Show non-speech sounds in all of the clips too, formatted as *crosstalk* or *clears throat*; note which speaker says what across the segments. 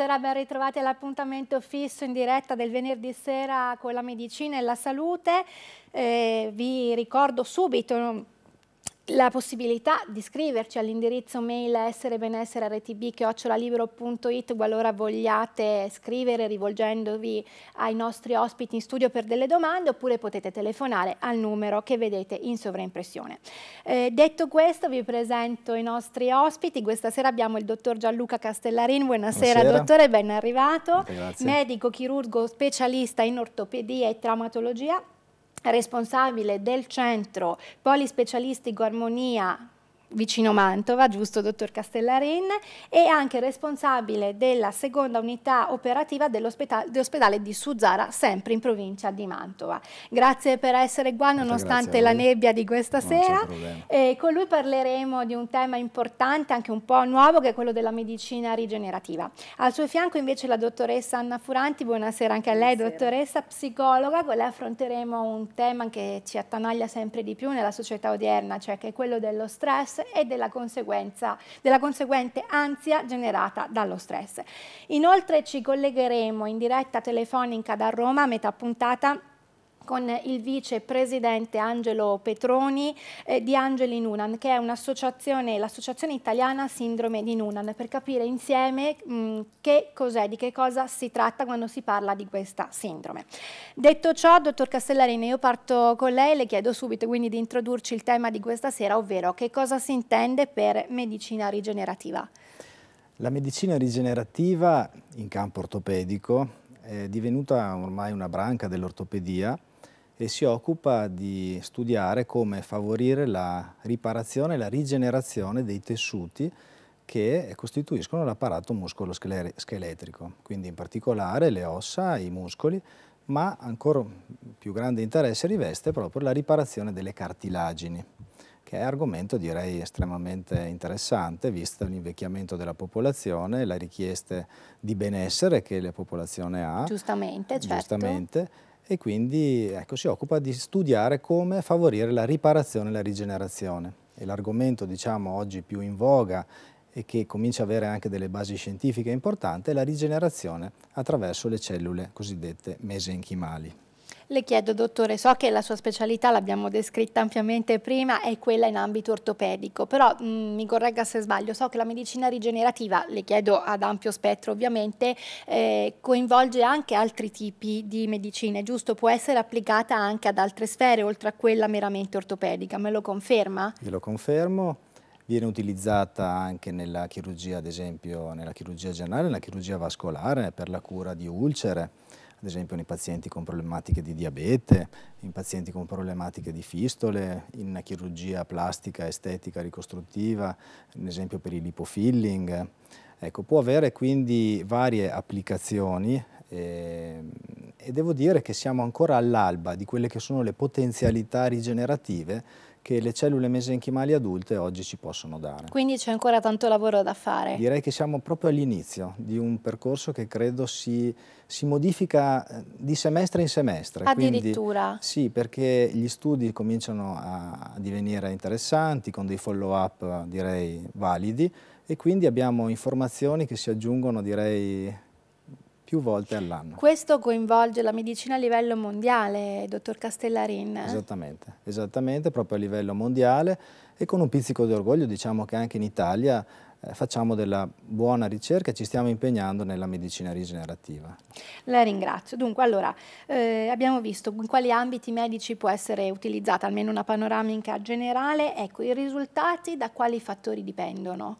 Speaker 1: Buonasera, ben ritrovati all'appuntamento fisso in diretta del venerdì sera con la medicina e la salute. Eh, vi ricordo subito la possibilità di scriverci all'indirizzo mail esserebenessere.rtb.it qualora vogliate scrivere rivolgendovi ai nostri ospiti in studio per delle domande oppure potete telefonare al numero che vedete in sovraimpressione. Eh, detto questo vi presento i nostri ospiti, questa sera abbiamo il dottor Gianluca Castellarin, buonasera, buonasera. dottore, ben arrivato, Grazie. medico, chirurgo, specialista in ortopedia e traumatologia responsabile del centro polispecialistico Armonia vicino Mantova, giusto dottor Castellarin, e anche responsabile della seconda unità operativa dell'ospedale di Suzzara, sempre in provincia di Mantova. Grazie per essere qua nonostante la nebbia di questa non sera. E con lui parleremo di un tema importante, anche un po' nuovo, che è quello della medicina rigenerativa. Al suo fianco invece la dottoressa Anna Furanti, buonasera anche a lei buonasera. dottoressa, psicologa, con lei affronteremo un tema che ci attanaglia sempre di più nella società odierna, cioè che è quello dello stress e della, della conseguente ansia generata dallo stress. Inoltre ci collegheremo in diretta telefonica da Roma a metà puntata con il vicepresidente Angelo Petroni eh, di Angeli Nunan, che è un'associazione, l'associazione italiana Sindrome di Nunan, per capire insieme mh, mm, che cos'è, di che cosa si tratta quando si parla di questa sindrome. Detto ciò, dottor Castellarini, io parto con lei, le chiedo subito quindi di introdurci il tema di questa sera, ovvero che cosa si intende per medicina rigenerativa.
Speaker 2: La medicina rigenerativa in campo ortopedico è divenuta ormai una branca dell'ortopedia e si occupa di studiare come favorire la riparazione e la rigenerazione dei tessuti che costituiscono l'apparato muscoloscheletrico, quindi in particolare le ossa, i muscoli, ma ancora più grande interesse riveste proprio la riparazione delle cartilagini, che è argomento direi estremamente interessante, visto l'invecchiamento della popolazione, le richieste di benessere che la popolazione ha.
Speaker 1: Giustamente, certo. Giustamente,
Speaker 2: e quindi ecco, si occupa di studiare come favorire la riparazione e la rigenerazione. E l'argomento diciamo, oggi più in voga e che comincia ad avere anche delle basi scientifiche importanti è la rigenerazione attraverso le cellule cosiddette mesenchimali.
Speaker 1: Le chiedo, dottore, so che la sua specialità, l'abbiamo descritta ampiamente prima, è quella in ambito ortopedico, però mh, mm, mi corregga se sbaglio, so che la medicina rigenerativa, le chiedo ad ampio spettro ovviamente, eh, coinvolge anche altri tipi di medicine, giusto? Può essere applicata anche ad altre sfere, oltre a quella meramente ortopedica, me lo conferma?
Speaker 2: Glielo confermo viene utilizzata anche nella chirurgia, ad esempio nella chirurgia generale, nella chirurgia vascolare per la cura di ulcere, ad esempio nei pazienti con problematiche di diabete, in pazienti con problematiche di fistole, in chirurgia plastica, estetica, ricostruttiva, ad esempio per i lipofilling. Ecco, può avere quindi varie applicazioni e, ehm, e devo dire che siamo ancora all'alba di quelle che sono le potenzialità rigenerative che le cellule mesenchimali adulte oggi ci possono dare.
Speaker 1: Quindi c'è ancora tanto lavoro da fare.
Speaker 2: Direi che siamo proprio all'inizio di un percorso che credo si, si, modifica eh, di semestre in semestre. Addirittura? Quindi, sì, perché gli studi cominciano a divenire interessanti, con dei follow-up direi validi e quindi abbiamo informazioni che si aggiungono direi più volte all'anno.
Speaker 1: Questo coinvolge la medicina a livello mondiale, dottor Castellarin.
Speaker 2: Esattamente, esattamente, proprio a livello mondiale e con un pizzico di orgoglio diciamo che anche in Italia eh, facciamo della buona ricerca e ci stiamo impegnando nella medicina rigenerativa.
Speaker 1: La ringrazio. Dunque, allora, eh, abbiamo visto in quali ambiti medici può essere utilizzata almeno una panoramica generale. Ecco, i risultati da quali fattori dipendono?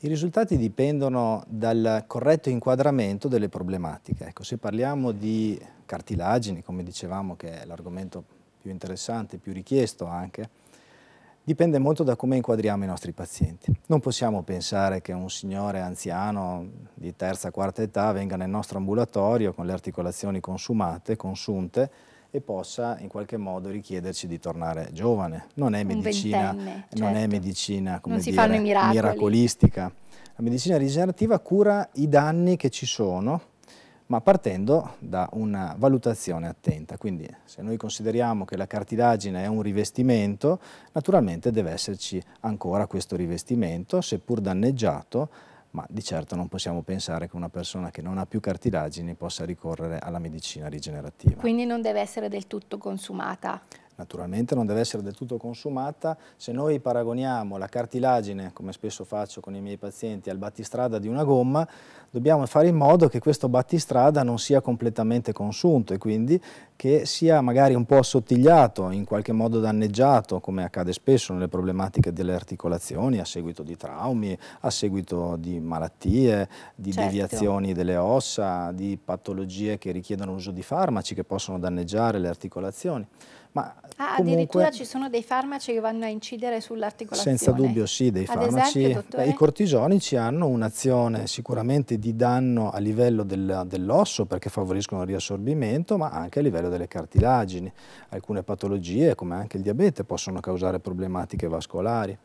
Speaker 2: I risultati dipendono dal corretto inquadramento delle problematiche. Ecco, se parliamo di cartilagini, come dicevamo che è l'argomento più interessante, più richiesto anche, dipende molto da come inquadriamo i nostri pazienti. Non possiamo pensare che un signore anziano di terza, quarta età venga nel nostro ambulatorio con le articolazioni consumate, consunte, e possa in qualche modo richiederci di tornare giovane. Non è medicina, certo. non è certo. medicina non dire, miracolistica. La medicina rigenerativa cura i danni che ci sono, ma partendo da una valutazione attenta. Quindi se noi consideriamo che la cartilagine è un rivestimento, naturalmente deve esserci ancora questo rivestimento, seppur danneggiato, ma di certo non possiamo pensare che una persona che non ha più cartilagini possa ricorrere alla medicina rigenerativa.
Speaker 1: Quindi non deve essere del tutto consumata?
Speaker 2: naturalmente non deve essere del tutto consumata. Se noi paragoniamo la cartilagine, come spesso faccio con i miei pazienti, al battistrada di una gomma, dobbiamo fare in modo che questo battistrada non sia completamente consunto e quindi che sia magari un po' assottigliato, in qualche modo danneggiato, come accade spesso nelle problematiche delle articolazioni a seguito di traumi, a seguito di malattie, di certo. deviazioni delle ossa, di patologie che richiedono l'uso di farmaci che possono danneggiare le articolazioni. Ma Ah, Comunque, addirittura ci
Speaker 1: sono dei farmaci che vanno a incidere sull'articolazione. Senza dubbio
Speaker 2: sì, dei Ad farmaci. Esempio, I cortisonici hanno un'azione sicuramente di danno a livello del, dell'osso perché favoriscono il riassorbimento, ma anche a livello delle cartilagini. Alcune patologie, come anche il diabete, possono causare problematiche vascolari.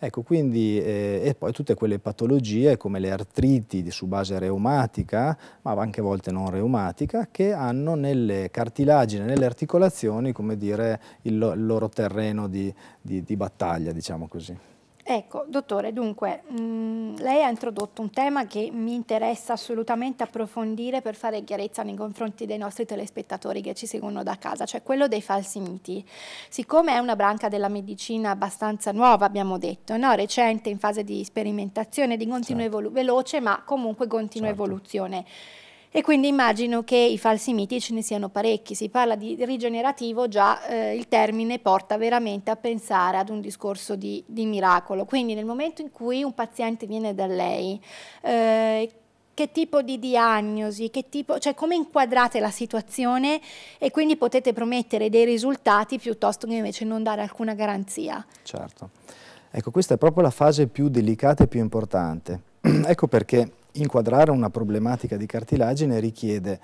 Speaker 2: Ecco, quindi, eh, e poi tutte quelle patologie come le artriti su base reumatica, ma anche a volte non reumatica, che hanno nelle cartilagini, nelle articolazioni, come dire, il, lo, il loro terreno di, di, di battaglia, diciamo così.
Speaker 1: Ecco, dottore, dunque, mh, mm, lei ha introdotto un tema che mi interessa assolutamente approfondire per fare chiarezza nei confronti dei nostri telespettatori che ci seguono da casa, cioè quello dei falsi miti. Siccome è una branca della medicina abbastanza nuova, abbiamo detto, no? recente, in fase di sperimentazione, di continua certo. veloce, ma comunque continua certo. evoluzione. E quindi immagino che i falsi miti ce ne siano parecchi. Si parla di rigenerativo, già eh, il termine porta veramente a pensare ad un discorso di, di, miracolo. Quindi nel momento in cui un paziente viene da lei, eh, che tipo di diagnosi, tipo, cioè come inquadrate la situazione e quindi potete promettere dei risultati piuttosto che invece non dare alcuna garanzia.
Speaker 2: Certo. Ecco, questa è proprio la fase più delicata e più importante. *clears throat* ecco perché inquadrare una problematica di cartilagine richiede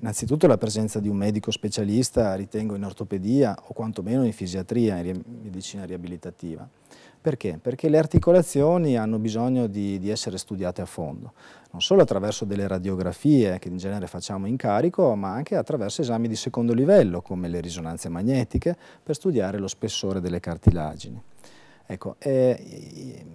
Speaker 2: innanzitutto la presenza di un medico specialista, ritengo in ortopedia o quantomeno in fisiatria, in medicina riabilitativa. Perché? Perché le articolazioni hanno bisogno di, di, essere studiate a fondo, non solo attraverso delle radiografie che in genere facciamo in carico, ma anche attraverso esami di secondo livello come le risonanze magnetiche per studiare lo spessore delle cartilagini. Ecco, eh, eh,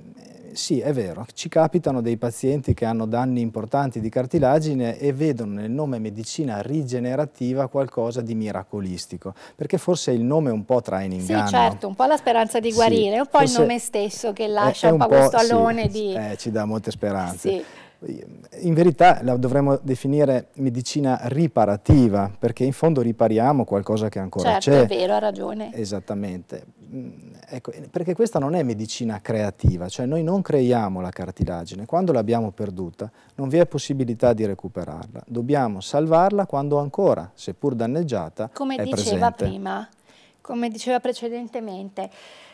Speaker 2: sì, è vero, ci capitano dei pazienti che hanno danni importanti di cartilagine e vedono nel nome medicina rigenerativa qualcosa di miracolistico, perché forse il nome un po' trae in inganno. Sì, certo,
Speaker 1: un po' la speranza di guarire, sì, un po' il nome stesso che lascia un, un po' questo alone sì, di... Eh,
Speaker 2: ci dà molte speranze. Sì in verità la dovremmo definire medicina riparativa, perché in fondo ripariamo qualcosa che ancora certo, c'è. Certo, è vero, ha ragione. Esattamente. Mm, ecco, perché questa non è medicina creativa, cioè noi non creiamo la cartilagine, quando l'abbiamo perduta non vi è possibilità di recuperarla, dobbiamo salvarla quando ancora, seppur danneggiata, Come diceva presente. prima,
Speaker 1: come diceva precedentemente,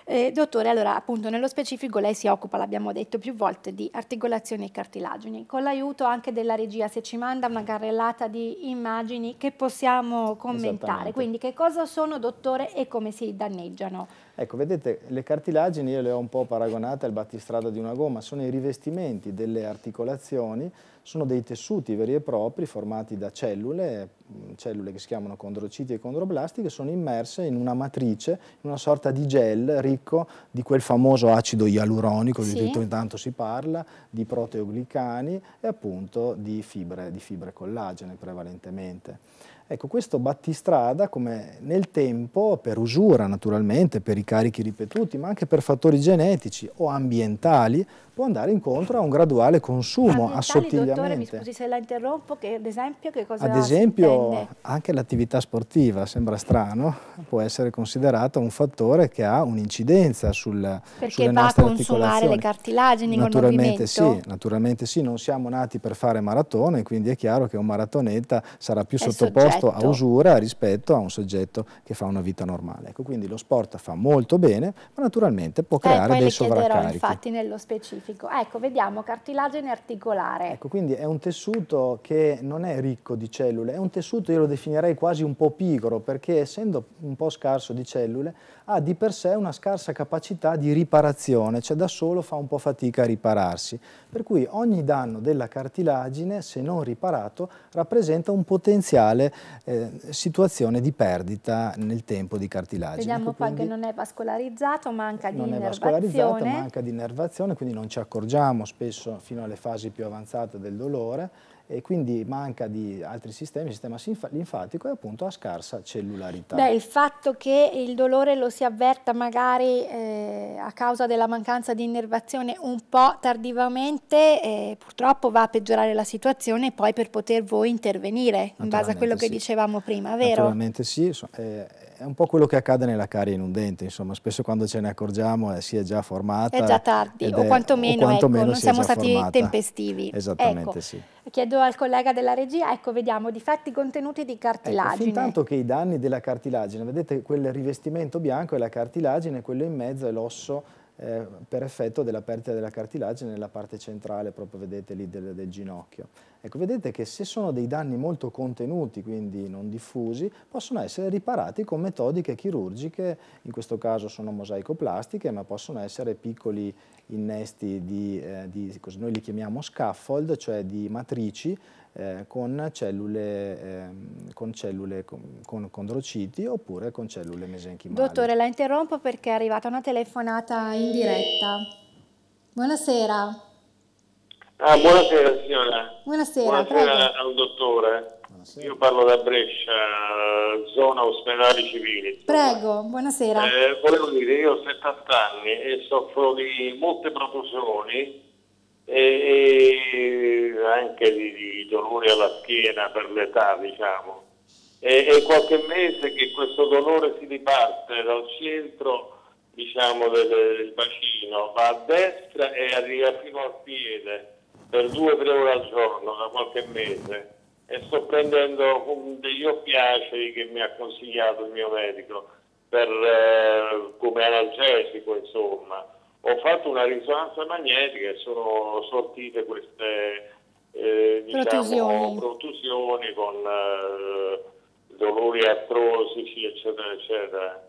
Speaker 1: eh, dottore, allora appunto nello specifico lei si occupa, l'abbiamo detto più volte, di articolazioni e cartilagini, con l'aiuto anche della regia se ci manda una carrellata di immagini che possiamo commentare, quindi che cosa sono dottore e come si danneggiano?
Speaker 2: Ecco, vedete, le cartilagini io le ho un po' paragonate al battistrada di una gomma, sono i rivestimenti delle articolazioni, sono dei tessuti veri e propri formati da cellule, cellule che si chiamano condrociti e condroblasti che sono immerse in una matrice, in una sorta di gel ricco di quel famoso acido ialuronico sì. di cui intanto si parla, di proteoglicani e appunto di fibre, di fibre collagene prevalentemente. Ecco, questo battistrada, come nel tempo, per usura naturalmente, per i carichi ripetuti, ma anche per fattori genetici o ambientali, può andare incontro a un graduale consumo, Ambientali, assottigliamento. Dottore, mi scusi
Speaker 1: se la interrompo, che ad esempio che cosa Ad esempio
Speaker 2: anche l'attività sportiva, sembra strano, può essere considerata un fattore che ha un'incidenza sul, sulle nostre articolazioni. Perché va a consumare le
Speaker 1: cartilagini naturalmente sì,
Speaker 2: naturalmente sì, non siamo nati per fare maratone, quindi è chiaro che un maratoneta sarà più è sottoposto soggetto. a usura rispetto a un soggetto che fa una vita normale. Ecco, quindi lo sport fa molto bene, ma naturalmente può creare eh, dei sovraccarichi. infatti
Speaker 1: nello specifico specifico. Ecco, vediamo cartilagine articolare. Ecco,
Speaker 2: quindi è un tessuto che non è ricco di cellule, è un tessuto, io lo definirei quasi un po' pigro, perché essendo un po' scarso di cellule, ha di per sé una scarsa capacità di riparazione, cioè da solo fa un po' fatica a ripararsi. Per cui ogni danno della cartilagine, se non riparato, rappresenta un potenziale eh, situazione di perdita nel tempo di cartilagine. Vediamo ecco, poi che non
Speaker 1: è vascolarizzato, manca di innervazione. Non è vascolarizzato, manca
Speaker 2: di innervazione, quindi non ci accorgiamo spesso fino alle fasi più avanzate del dolore e quindi manca di altri sistemi, il sistema linfatico e appunto ha scarsa cellularità. Beh, il
Speaker 1: fatto che il dolore lo si avverta magari eh, a causa della mancanza di innervazione un po' tardivamente eh, purtroppo va a peggiorare la situazione poi per poter voi intervenire in base a quello che dicevamo prima, vero? Naturalmente
Speaker 2: sì, eh, è un po' quello che accade nella carie in un dente, insomma, spesso quando ce ne accorgiamo eh, si è già formata. È già tardi, o quantomeno, o quantomeno ecco, non siamo stati formata. tempestivi. Esattamente, ecco, sì.
Speaker 1: Chiedo al collega della regia, ecco, vediamo, difetti contenuti di ecco, cartilagine. Ecco, intanto
Speaker 2: che i danni della cartilagine, vedete quel rivestimento bianco è la cartilagine, quello in mezzo è l'osso eh, per effetto della perdita della cartilagine nella parte centrale, proprio vedete lì del, del, ginocchio. Ecco, vedete che se sono dei danni molto contenuti, quindi non diffusi, possono essere riparati con metodiche chirurgiche, in questo caso sono mosaicoplastiche, ma possono essere piccoli innesti di, eh, di noi li chiamiamo scaffold, cioè di matrici, eh, con cellule, eh, con, cellule con, con, condrociti oppure con cellule mesenchimali. Dottore,
Speaker 1: la interrompo perché è arrivata una telefonata in diretta. Buonasera.
Speaker 2: Ah,
Speaker 3: buonasera signora. Buonasera, buonasera al dottore. Buonasera. Io parlo da Brescia, zona ospedali civili.
Speaker 1: Prego, buonasera. Eh,
Speaker 3: volevo dire, io ho 70 anni e soffro di molte profusioni e, anche di, di dolore alla schiena per l'età, diciamo. E, e, qualche mese che questo dolore si riparte dal centro diciamo, del, del, bacino, va a destra e arriva fino al piede per due o tre ore al giorno, da qualche mese. E sto prendendo degli oppiacei che mi ha consigliato il mio medico per, eh, come analgesico, insomma ho fatto una risonanza magnetica e sono sortite queste eh, diciamo, protusioni. con eh, dolori artrosici, eccetera, eccetera.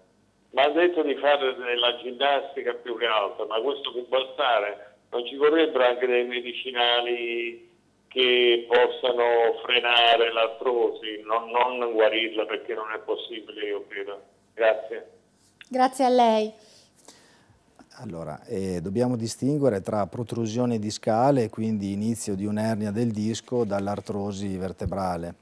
Speaker 3: Mi ha detto di fare della ginnastica più che altro, ma questo può bastare. Non ci vorrebbero anche dei medicinali che possano frenare l'artrosi, non, non guarirla perché non è possibile, io credo. Grazie.
Speaker 1: Grazie a lei.
Speaker 2: Allora, eh, dobbiamo distinguere tra protrusione discale, quindi inizio di un'ernia del disco, dall'artrosi vertebrale.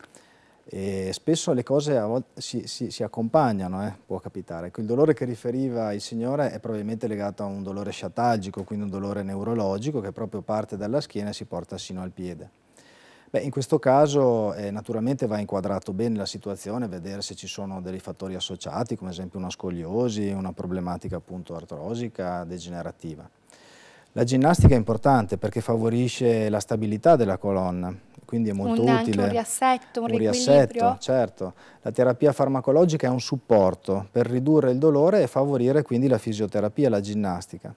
Speaker 2: E spesso le cose a volte, si, si, si, accompagnano, eh, può capitare. Il dolore che riferiva il signore è probabilmente legato a un dolore sciatalgico, quindi un dolore neurologico che proprio parte dalla schiena e si porta sino al piede. Beh, in questo caso eh, naturalmente va inquadrato bene la situazione, vedere se ci sono dei fattori associati, come ad esempio una scoliosi, una problematica appunto artrosica, degenerativa. La ginnastica è importante perché favorisce la stabilità della colonna, quindi è molto un, utile. Un
Speaker 1: riassetto, un, un riassetto,
Speaker 2: certo. La terapia farmacologica è un supporto per ridurre il dolore e favorire quindi la fisioterapia la ginnastica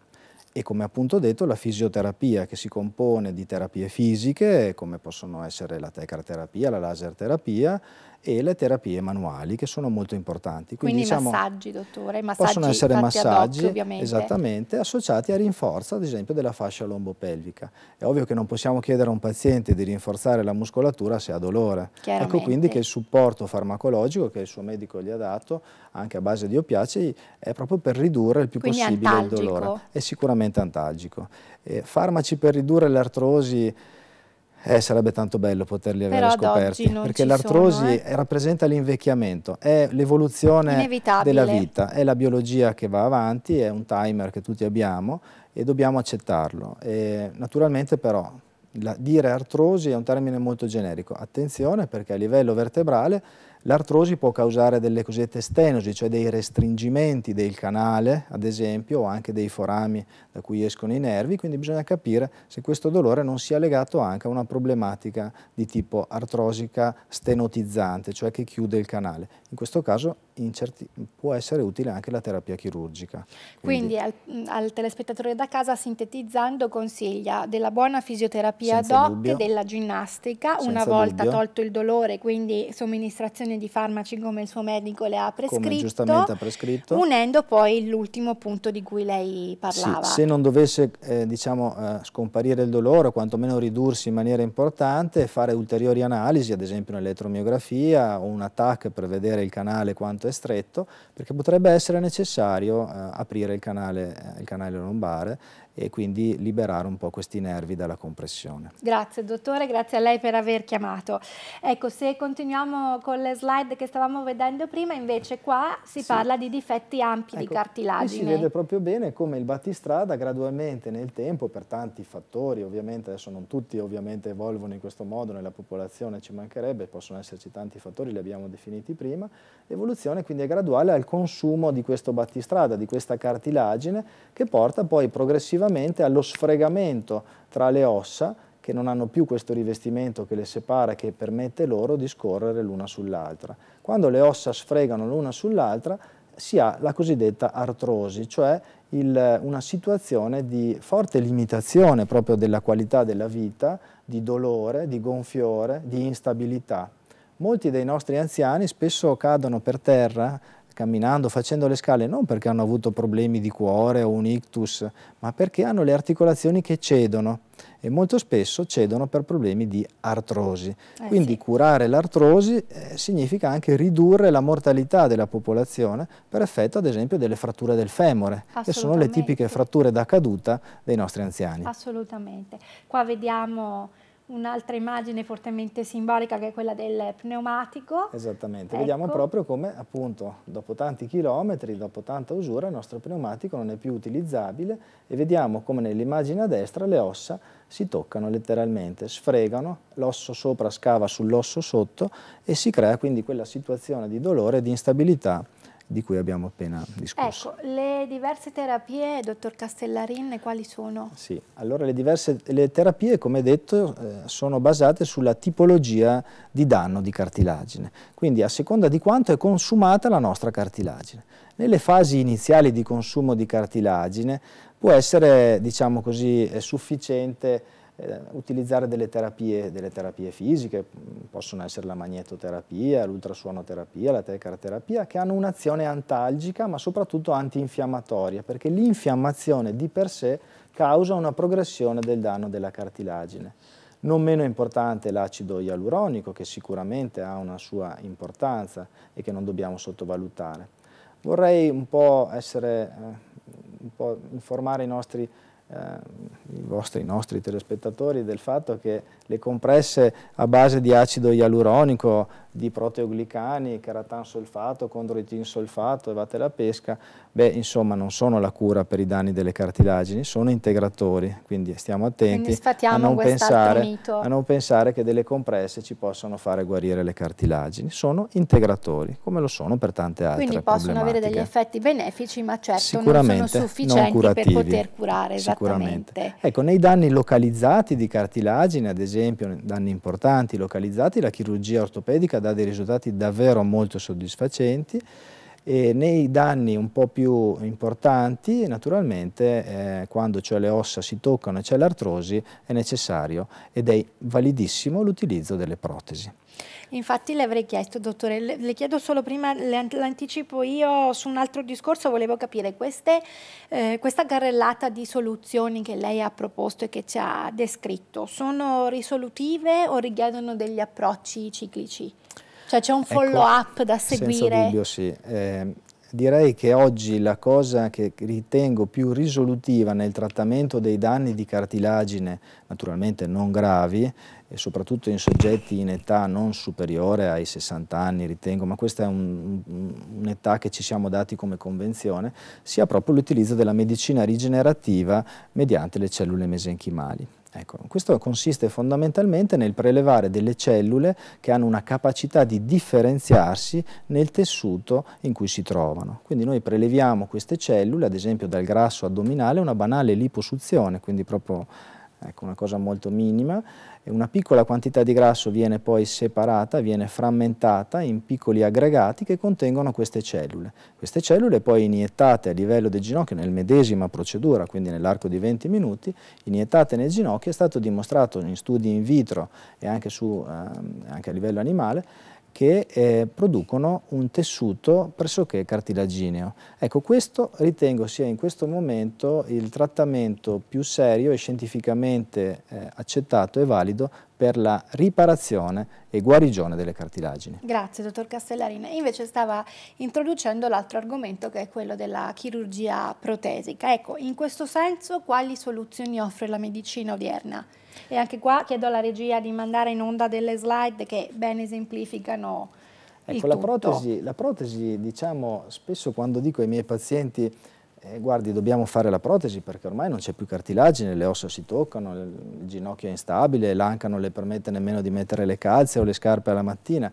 Speaker 2: e come appunto detto la fisioterapia che si compone di terapie fisiche come possono essere la tecraterapia, la laser terapia e le terapie manuali che sono molto importanti. Quindi, Quindi diciamo, massaggi,
Speaker 1: dottore, massaggi possono essere massaggi doc, ovviamente. esattamente
Speaker 2: associati a rinforzo ad esempio della fascia lombopelvica. È ovvio che non possiamo chiedere a un paziente di rinforzare la muscolatura se ha dolore. Ecco quindi che il supporto farmacologico che il suo medico gli ha dato anche a base di oppiacei è proprio per ridurre il più quindi possibile antalgico. il dolore. È sicuramente antalgico. Eh, farmaci per ridurre l'artrosi eh, sarebbe tanto bello poterli avere Però scoperti, perché l'artrosi eh? rappresenta l'invecchiamento, è l'evoluzione della vita, è la biologia che va avanti, è un timer che tutti abbiamo e dobbiamo accettarlo. E naturalmente però la, dire artrosi è un termine molto generico, attenzione perché a livello vertebrale L'artrosi può causare delle cosiddette stenosi, cioè dei restringimenti del canale, ad esempio, o anche dei forami da cui escono i nervi, quindi bisogna capire se questo dolore non sia legato anche a una problematica di tipo artrosica stenotizzante, cioè che chiude il canale. In questo caso certi, può essere utile anche la terapia chirurgica. Quindi,
Speaker 1: Quindi al, mm, al, telespettatore da casa, sintetizzando, consiglia della buona fisioterapia ad hoc, dubbio, della ginnastica, una volta dubbio. tolto il dolore, quindi somministrazione di farmaci come il suo medico le ha prescritto, come giustamente ha
Speaker 2: prescritto. unendo
Speaker 1: poi l'ultimo punto di cui lei parlava. Sì, se
Speaker 2: non dovesse eh, diciamo, eh, scomparire il dolore o quantomeno ridursi in maniera importante, fare ulteriori analisi, ad esempio un'elettromiografia o un attacco per vedere il canale quanto molto, è stretto, perché potrebbe essere necessario eh, aprire il canale, eh, il canale lombare e quindi liberare un po' questi nervi dalla compressione.
Speaker 1: Grazie dottore, grazie a lei per aver chiamato. Ecco, se continuiamo con le slide che stavamo vedendo prima, invece qua si sì. parla di difetti ampi ecco, di cartilagine. Qui si vede
Speaker 2: proprio bene come il battistrada gradualmente nel tempo, per tanti fattori, ovviamente adesso non tutti ovviamente evolvono in questo modo nella popolazione, ci mancherebbe, possono esserci tanti fattori, li abbiamo definiti prima, l'evoluzione quindi è graduale al consumo di questo battistrada, di questa cartilagine che porta poi progressivamente progressivamente allo sfregamento tra le ossa che non hanno più questo rivestimento che le separa e che permette loro di scorrere l'una sull'altra. Quando le ossa sfregano l'una sull'altra si ha la cosiddetta artrosi, cioè il, una situazione di forte limitazione proprio della qualità della vita, di dolore, di gonfiore, di instabilità. Molti dei nostri anziani spesso cadono per terra camminando, facendo le scale, non perché hanno avuto problemi di cuore o un ictus, ma perché hanno le articolazioni che cedono e molto spesso cedono per problemi di artrosi. Eh Quindi sì. curare l'artrosi eh, significa anche ridurre la mortalità della popolazione per effetto ad esempio delle fratture del femore, che sono le tipiche fratture da caduta dei nostri anziani.
Speaker 1: Assolutamente. Qua vediamo un'altra immagine fortemente simbolica che è quella del pneumatico.
Speaker 2: Esattamente, ecco. vediamo proprio come appunto dopo tanti chilometri, dopo tanta usura il nostro pneumatico non è più utilizzabile e vediamo come nell'immagine a destra le ossa si toccano letteralmente, sfregano, l'osso sopra scava sull'osso sotto e si crea quindi quella situazione di dolore e di instabilità di cui abbiamo appena
Speaker 1: discusso. Ecco, le diverse terapie, dottor Castellarin, quali sono?
Speaker 2: Sì, allora le diverse le terapie, come detto, eh, sono basate sulla tipologia di danno di cartilagine, quindi a seconda di quanto è consumata la nostra cartilagine. Nelle fasi iniziali di consumo di cartilagine può essere, diciamo così, sufficiente eh, utilizzare delle terapie, delle terapie, fisiche, mm, possono essere la magnetoterapia, l'ultrasuonoterapia, la tecarterapia, che hanno un'azione antalgica ma soprattutto antinfiammatoria, perché l'infiammazione di per sé causa una progressione del danno della cartilagine. Non meno importante l'acido ialuronico, che sicuramente ha una sua importanza e che non dobbiamo sottovalutare. Vorrei un po', essere, eh, un po informare i nostri Ehm, i vostri, i nostri telespettatori del fatto che le compresse a base di acido ialuronico di proteoglicani, keratansolfato, condroitinsolfato e vate la pesca, beh insomma non sono la cura per i danni delle cartilagini, sono integratori, quindi stiamo attenti quindi a, non pensare, a non pensare che delle compresse ci possano fare guarire le cartilagini, sono integratori come lo sono per tante altre Quindi possono avere degli effetti
Speaker 1: benefici ma certo non sono sufficienti non per poter curare esattamente.
Speaker 2: Ecco nei danni localizzati di cartilagine ad esempio danni importanti localizzati la chirurgia ortopedica dà dei risultati davvero molto soddisfacenti e nei danni un po' più importanti naturalmente eh, quando cioè le ossa si toccano e c'è l'artrosi è necessario ed è validissimo l'utilizzo delle protesi.
Speaker 1: Infatti le avrei chiesto, dottore, le, le chiedo solo prima, l'anticipo io su un altro discorso, volevo capire queste, eh, questa carrellata di soluzioni che lei ha proposto e che ci ha descritto, sono risolutive o richiedono degli approcci ciclici? Cioè c'è un ecco, follow up da seguire? Senza dubbio
Speaker 2: sì. Eh, direi che oggi la cosa che ritengo più risolutiva nel trattamento dei danni di cartilagine, naturalmente non gravi, e soprattutto in soggetti in età non superiore ai 60 anni, ritengo, ma questa è un'età che ci siamo dati come convenzione, sia proprio l'utilizzo della medicina rigenerativa mediante le cellule mesenchimali. Ecco, questo consiste fondamentalmente nel prelevare delle cellule che hanno una capacità di differenziarsi nel tessuto in cui si trovano. Quindi noi preleviamo queste cellule, ad esempio dal grasso addominale, una banale liposuzione, quindi proprio ecco una cosa molto minima, e una piccola quantità di grasso viene poi separata, viene frammentata in piccoli aggregati che contengono queste cellule. Queste cellule poi iniettate a livello del ginocchio, nella medesima procedura, quindi nell'arco di 20 minuti, iniettate nel ginocchio, è stato dimostrato in studi in vitro e anche, su, eh, anche a livello animale, che eh, producono un tessuto pressoché cartilagineo. Ecco, questo ritengo sia in questo momento il trattamento più serio e scientificamente eh, accettato e valido per la riparazione e guarigione delle cartilagini.
Speaker 1: Grazie dottor Castellarina. Invece stava introducendo l'altro argomento che è quello della chirurgia protesica. Ecco, in questo senso quali soluzioni offre la medicina odierna? E anche qua chiedo alla regia di mandare in onda delle slide che ben esemplificano ecco, la protesi,
Speaker 2: la protesi, diciamo, spesso quando dico ai miei pazienti eh, guardi, dobbiamo fare la protesi perché ormai non c'è più cartilagine, le ossa si toccano, il ginocchio è instabile, l'anca non le permette nemmeno di mettere le calze o le scarpe alla mattina.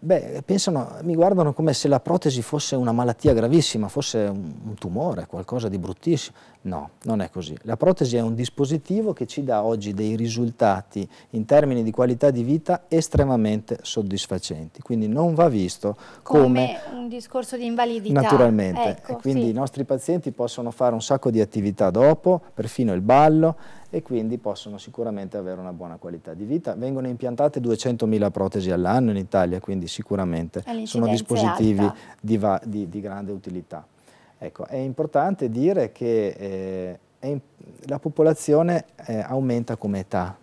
Speaker 2: Beh, pensano, mi guardano come se la protesi fosse una malattia gravissima, fosse un, un tumore, qualcosa di bruttissimo. No, non è così. La protesi è un dispositivo che ci dà oggi dei risultati in termini di qualità di vita estremamente soddisfacenti, quindi non va visto come,
Speaker 1: come un discorso di invalidità. Naturalmente, ecco, quindi sì. i
Speaker 2: nostri pazienti possono fare un sacco di attività dopo, perfino il ballo, e quindi possono sicuramente avere una buona qualità di vita. Vengono impiantate 200.000 protesi all'anno in Italia, quindi sicuramente sono dispositivi di, di, di grande utilità. Ecco, è importante dire che eh, è, la popolazione eh, aumenta come età,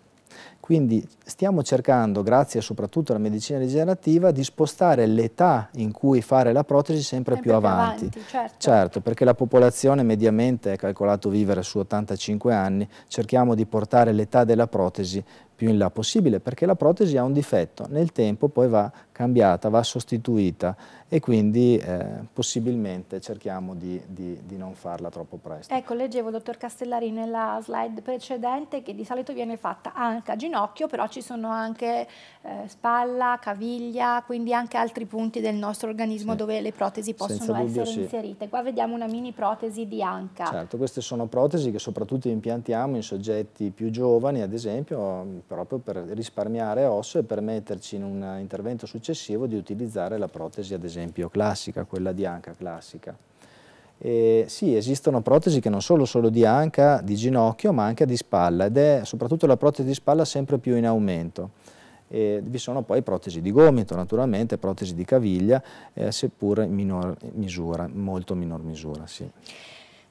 Speaker 2: quindi stiamo cercando, grazie soprattutto alla medicina rigenerativa, di spostare l'età in cui fare la protesi sempre, sempre più avanti. avanti certo. certo. perché la popolazione mediamente è calcolato vivere su 85 anni, cerchiamo di portare l'età della protesi più in là possibile, perché la protesi ha un difetto, nel tempo poi va cambiata, va sostituita e quindi eh, possibilmente cerchiamo di, di, di, non farla troppo presto.
Speaker 1: Ecco, leggevo, dottor Castellari, nella slide precedente che di solito viene fatta anche a ginocchio, però ci ci sono anche eh, spalla, caviglia, quindi anche altri punti del nostro organismo sì. dove le protesi possono dubbio, essere sì. inserite. Qua vediamo una mini protesi di anca. Certo,
Speaker 2: queste sono protesi che soprattutto impiantiamo in soggetti più giovani, ad esempio, mm, proprio per risparmiare osso e permetterci in un intervento successivo di utilizzare la protesi, ad esempio, classica, quella di anca classica. Eh, sì, esistono protesi che non sono solo di anca, di ginocchio, ma anche di spalla ed è soprattutto la protesi di spalla sempre più in aumento. Eh, vi sono poi protesi di gomito, naturalmente, protesi di caviglia, eh, seppur in minor misura, molto minor misura. Sì.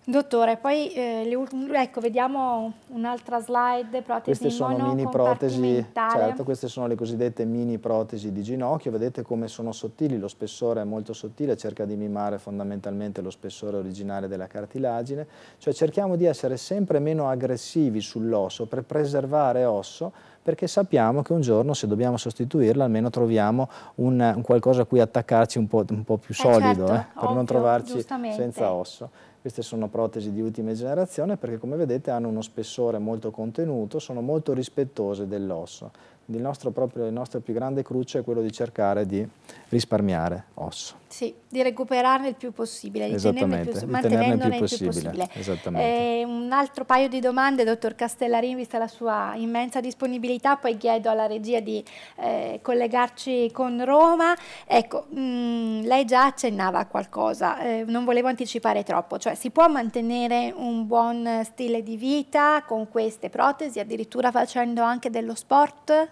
Speaker 1: Dottore, poi eh, le, ecco, vediamo un'altra slide, protesi Queste sono mini
Speaker 2: protesi, certo, queste sono le cosiddette mini protesi di ginocchio, vedete come sono sottili, lo spessore è molto sottile, cerca di mimare fondamentalmente lo spessore originale della cartilagine, cioè cerchiamo di essere sempre meno aggressivi sull'osso per preservare osso, perché sappiamo che un giorno se dobbiamo sostituirla almeno troviamo un, un qualcosa a cui attaccarci un po', un po più eh, solido, eh certo, eh, per ovvio, non trovarci senza osso. Queste sono protesi di ultima generazione perché come vedete hanno uno spessore molto contenuto, sono molto rispettose dell'osso il nostro, proprio, il nostro, più grande cruce è quello di cercare di risparmiare osso.
Speaker 1: Sì, di recuperarne il più possibile, di tenerne più, di mantenendone il più possibile. Il più possibile. Eh, un altro paio di domande, dottor Castellarin, vista la sua immensa disponibilità, poi chiedo alla regia di eh, collegarci con Roma. Ecco, mh, mm, lei già accennava a qualcosa, eh, non volevo anticipare troppo, cioè si può mantenere un buon stile di vita con queste protesi, addirittura facendo anche dello sport?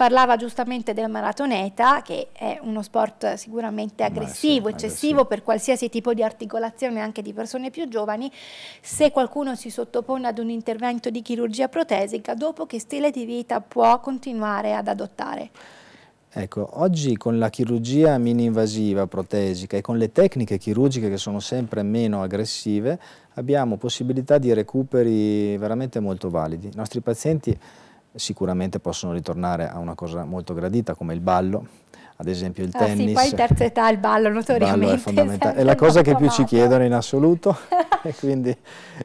Speaker 1: parlava giustamente del maratoneta, che è uno sport sicuramente
Speaker 3: aggressivo,
Speaker 1: sì, eccessivo aggressivo. per qualsiasi tipo di articolazione anche di persone più giovani. Se qualcuno si sottopone ad un intervento di chirurgia protesica, dopo che stile di vita può continuare ad adottare?
Speaker 2: Ecco, oggi con la chirurgia mini-invasiva protesica e con le tecniche chirurgiche che sono sempre meno aggressive abbiamo possibilità di recuperi veramente molto validi. I nostri pazienti sicuramente possono ritornare a una cosa molto gradita come il ballo, ad esempio il ah, tennis. Sì, poi in terza
Speaker 1: età il ballo notoriamente. Ballo è fondamentale, *laughs* è la cosa che più
Speaker 2: ci chiedono in assoluto, *laughs* *laughs* quindi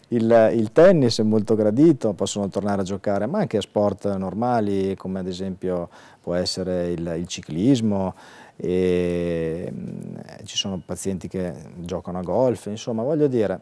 Speaker 2: il, il, tennis è molto gradito, possono tornare a giocare, ma anche a sport normali come ad esempio può essere il, il ciclismo, e, mh, mm, ci sono pazienti che giocano a golf, insomma voglio dire...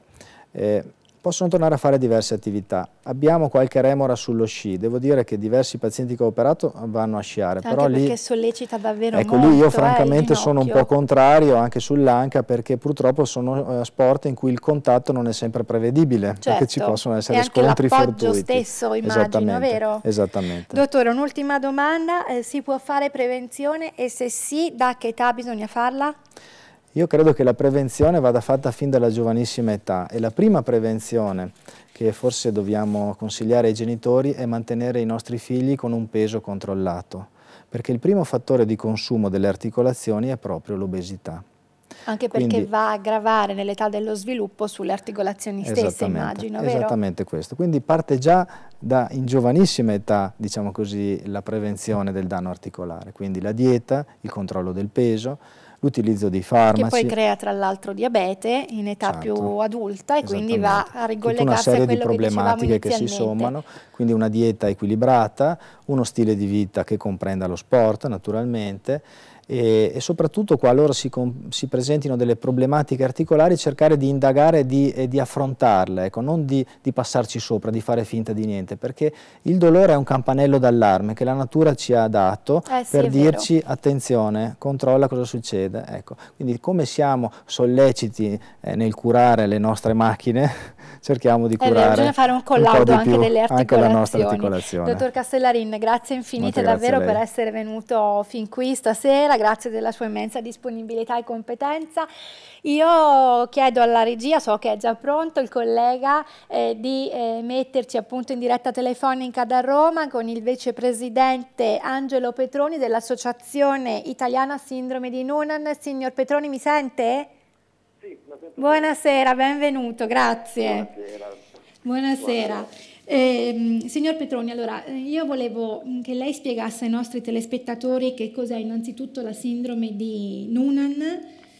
Speaker 2: Eh, possono tornare a fare diverse attività. Abbiamo qualche remora sullo sci, devo dire che diversi pazienti che ho operato vanno a sciare. Anche però perché lì,
Speaker 1: sollecita davvero ecco, molto. Ecco, lì io eh, francamente sono un po'
Speaker 2: contrario anche sull'anca perché purtroppo sono eh, sport in cui il contatto non è sempre prevedibile, certo. perché ci certo. possono essere e scontri fortuiti. anche stesso immagino, Esattamente. vero? Esattamente.
Speaker 1: Dottore, un'ultima domanda, eh, si può fare prevenzione e se sì, da che età bisogna farla?
Speaker 2: Io credo che la prevenzione vada fatta fin dalla giovanissima età e la prima prevenzione che forse dobbiamo consigliare ai genitori è mantenere i nostri figli con un peso controllato, perché il primo fattore di consumo delle articolazioni è proprio l'obesità.
Speaker 1: Anche perché Quindi, va a gravare nell'età dello sviluppo sulle articolazioni stesse, immagino,
Speaker 2: vero? Esattamente questo. Quindi parte già da in giovanissima età, diciamo così, la prevenzione del danno articolare. Quindi la dieta, il controllo del peso, l'utilizzo dei farmaci. Che poi crea
Speaker 1: tra l'altro diabete in età certo, più adulta e quindi va a ricollegarsi a Tutta una serie di problematiche che, che si sommano,
Speaker 2: quindi una dieta equilibrata, uno stile di vita che comprenda lo sport naturalmente, e, e soprattutto qualora si, si, presentino delle problematiche articolari cercare di indagare e di, e di affrontarle, ecco, non di, di, passarci sopra, di fare finta di niente, perché il dolore è un campanello d'allarme che la natura ci ha dato eh sì, per dirci vero. attenzione, controlla cosa succede. Ecco. Quindi come siamo solleciti eh, nel curare le nostre macchine, *laughs* cerchiamo di curare. Vero, bisogna fare un collaudo un anche delle articolazioni. Anche la nostra articolazione. Dottor
Speaker 1: Castellarin, grazie infinite Molte davvero per essere venuto fin qui stasera grazie della sua immensa disponibilità e competenza. Io chiedo alla regia, so che è già pronto il collega, eh, di eh, metterci appunto in diretta telefonica da Roma con il vicepresidente Angelo Petroni dell'Associazione Italiana Sindrome di Noonan. Signor Petroni, mi sente? Sì, Buonasera, benvenuto, grazie. Buonasera. Buonasera. Buonasera. Eh, signor Petroni, allora io volevo che lei spiegasse ai nostri telespettatori che cos'è innanzitutto la sindrome di Noonan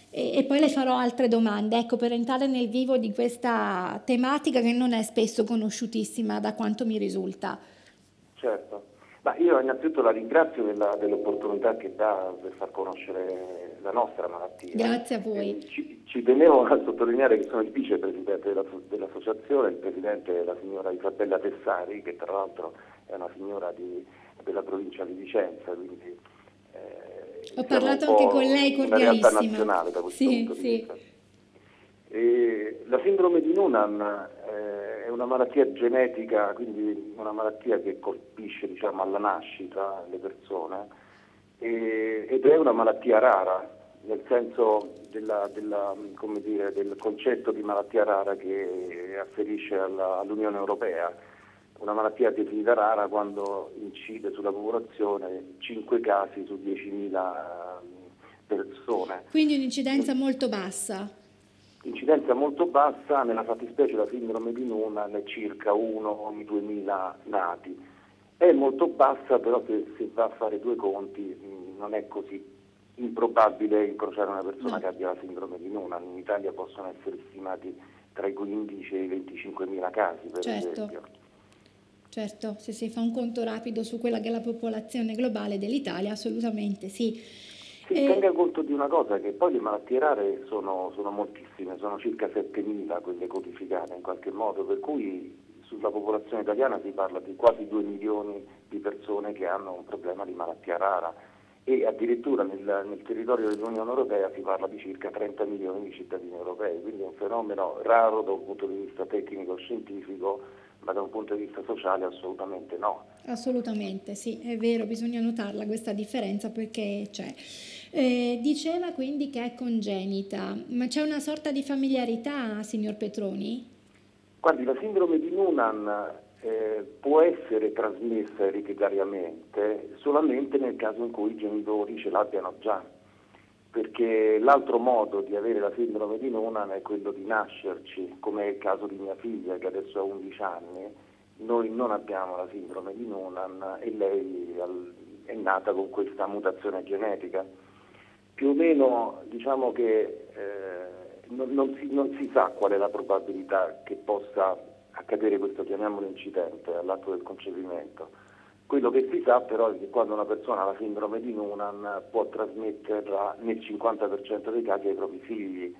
Speaker 1: e, e, poi le farò altre domande, ecco, per entrare nel vivo di questa tematica che non è spesso conosciutissima da quanto mi risulta.
Speaker 4: Certo. Ma io innanzitutto la ringrazio della, dell'opportunità che dà per far conoscere la nostra malattia.
Speaker 1: Grazie a voi. Ci,
Speaker 4: ci tenevo a sottolineare che sono il vicepresidente della, dell'associazione, il presidente è la signora Isabella Tessari, che tra l'altro è una signora di, della provincia di Vicenza, quindi eh, ho parlato anche con lei cordialissima. Una nazionale da questo sì, punto sì. di vista. E la sindrome di Nunan... eh, una malattia genetica, quindi una malattia che colpisce diciamo, alla nascita le persone e, ed è una malattia rara, nel senso della, della, dire, del concetto di malattia rara che afferisce alla, all'Unione Europea. Una malattia definita rara quando incide sulla popolazione 5 casi su 10.000 persone.
Speaker 1: Quindi un'incidenza molto bassa
Speaker 4: incidenza molto bassa, nella fattispecie la sindrome di Noonan è circa 1 ogni 2000 nati. È molto bassa, però se si va a fare due conti mm, non è così improbabile incrociare una persona no. Mm. che abbia la sindrome di Noonan. In Italia possono essere stimati tra i 15 e i 25 mila casi, per certo. esempio.
Speaker 1: Certo, se si fa un conto rapido su quella che è la popolazione globale dell'Italia, assolutamente sì.
Speaker 4: Si e... tenga conto di una cosa, che poi le malattie rare sono, sono moltissime, sono circa 7.000 quelle codificate in qualche modo, per cui sulla popolazione italiana si parla di quasi 2 milioni di persone che hanno un problema di malattia rara e addirittura nel, nel territorio dell'Unione Europea si parla di circa 30 milioni di cittadini europei, quindi è un fenomeno raro da un punto di vista tecnico-scientifico, ma da un punto di vista sociale assolutamente no.
Speaker 1: Assolutamente, sì, è vero, bisogna notarla questa differenza perché c'è. Eh, diceva quindi che è congenita, ma c'è una sorta di familiarità, signor Petroni?
Speaker 4: Guardi, la sindrome di Noonan eh, può essere trasmessa ereditariamente solamente nel caso in cui i genitori ce l'abbiano già, perché l'altro modo di avere la sindrome di Noonan è quello di nascerci, come è il caso di mia figlia che adesso ha 11 anni, noi non abbiamo la sindrome di Noonan e lei è nata con questa mutazione genetica più o meno diciamo che eh, non, non, si, non, si, sa qual è la probabilità che possa accadere questo, chiamiamolo incidente, all'atto del concepimento. Quello che si sa però è che quando una persona ha la sindrome di Noonan può trasmetterla nel 50% dei casi ai propri figli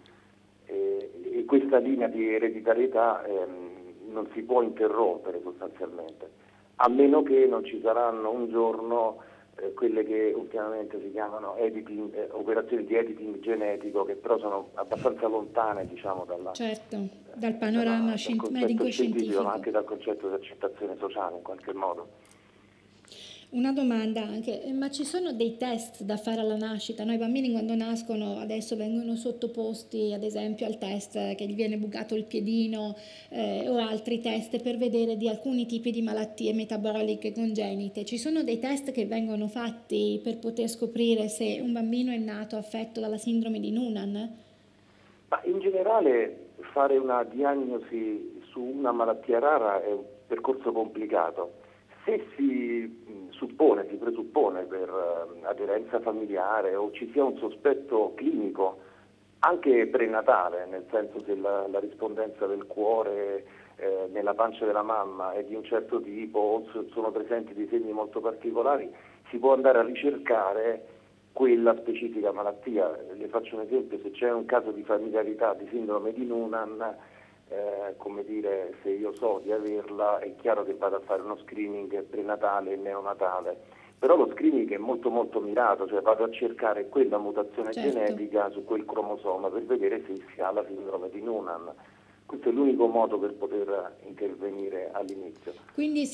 Speaker 4: eh, e questa linea di ereditarietà ehm, non si può interrompere sostanzialmente, a meno che non ci saranno un giorno eh, quelle che ultimamente si chiamano editing, eh, operazioni di editing genetico che però sono abbastanza lontane diciamo, dalla,
Speaker 1: certo, dal panorama dalla, dal scien- medico scientifico,
Speaker 4: ma anche dal concetto di accettazione sociale in qualche modo.
Speaker 1: Una domanda anche, eh, ma ci sono dei test da fare alla nascita? Noi bambini quando nascono adesso vengono sottoposti ad esempio al test che gli viene bucato il piedino eh, o altri test per vedere di alcuni tipi di malattie metaboliche congenite. Ci sono dei test che vengono fatti per poter scoprire se un bambino è nato affetto dalla sindrome di Noonan?
Speaker 4: Ma in generale fare una diagnosi su una malattia rara è un percorso complicato. Se si suppone, si presuppone per ehm, aderenza familiare o ci sia un sospetto clinico, anche prenatale, nel senso che la, la rispondenza del cuore eh, nella pancia della mamma è di un certo tipo o sono presenti dei segni molto particolari, si può andare a ricercare quella specifica malattia. Le faccio un esempio, se c'è un caso di familiarità di sindrome di Noonan, eh, come dire, se io so di averla è chiaro che vado a fare uno screening prenatale e neonatale però lo screening è molto molto mirato, cioè vado a cercare quella mutazione certo. genetica su quel cromosoma per vedere se si ha la sindrome di Noonan. Questo è l'unico modo per poter intervenire all'inizio.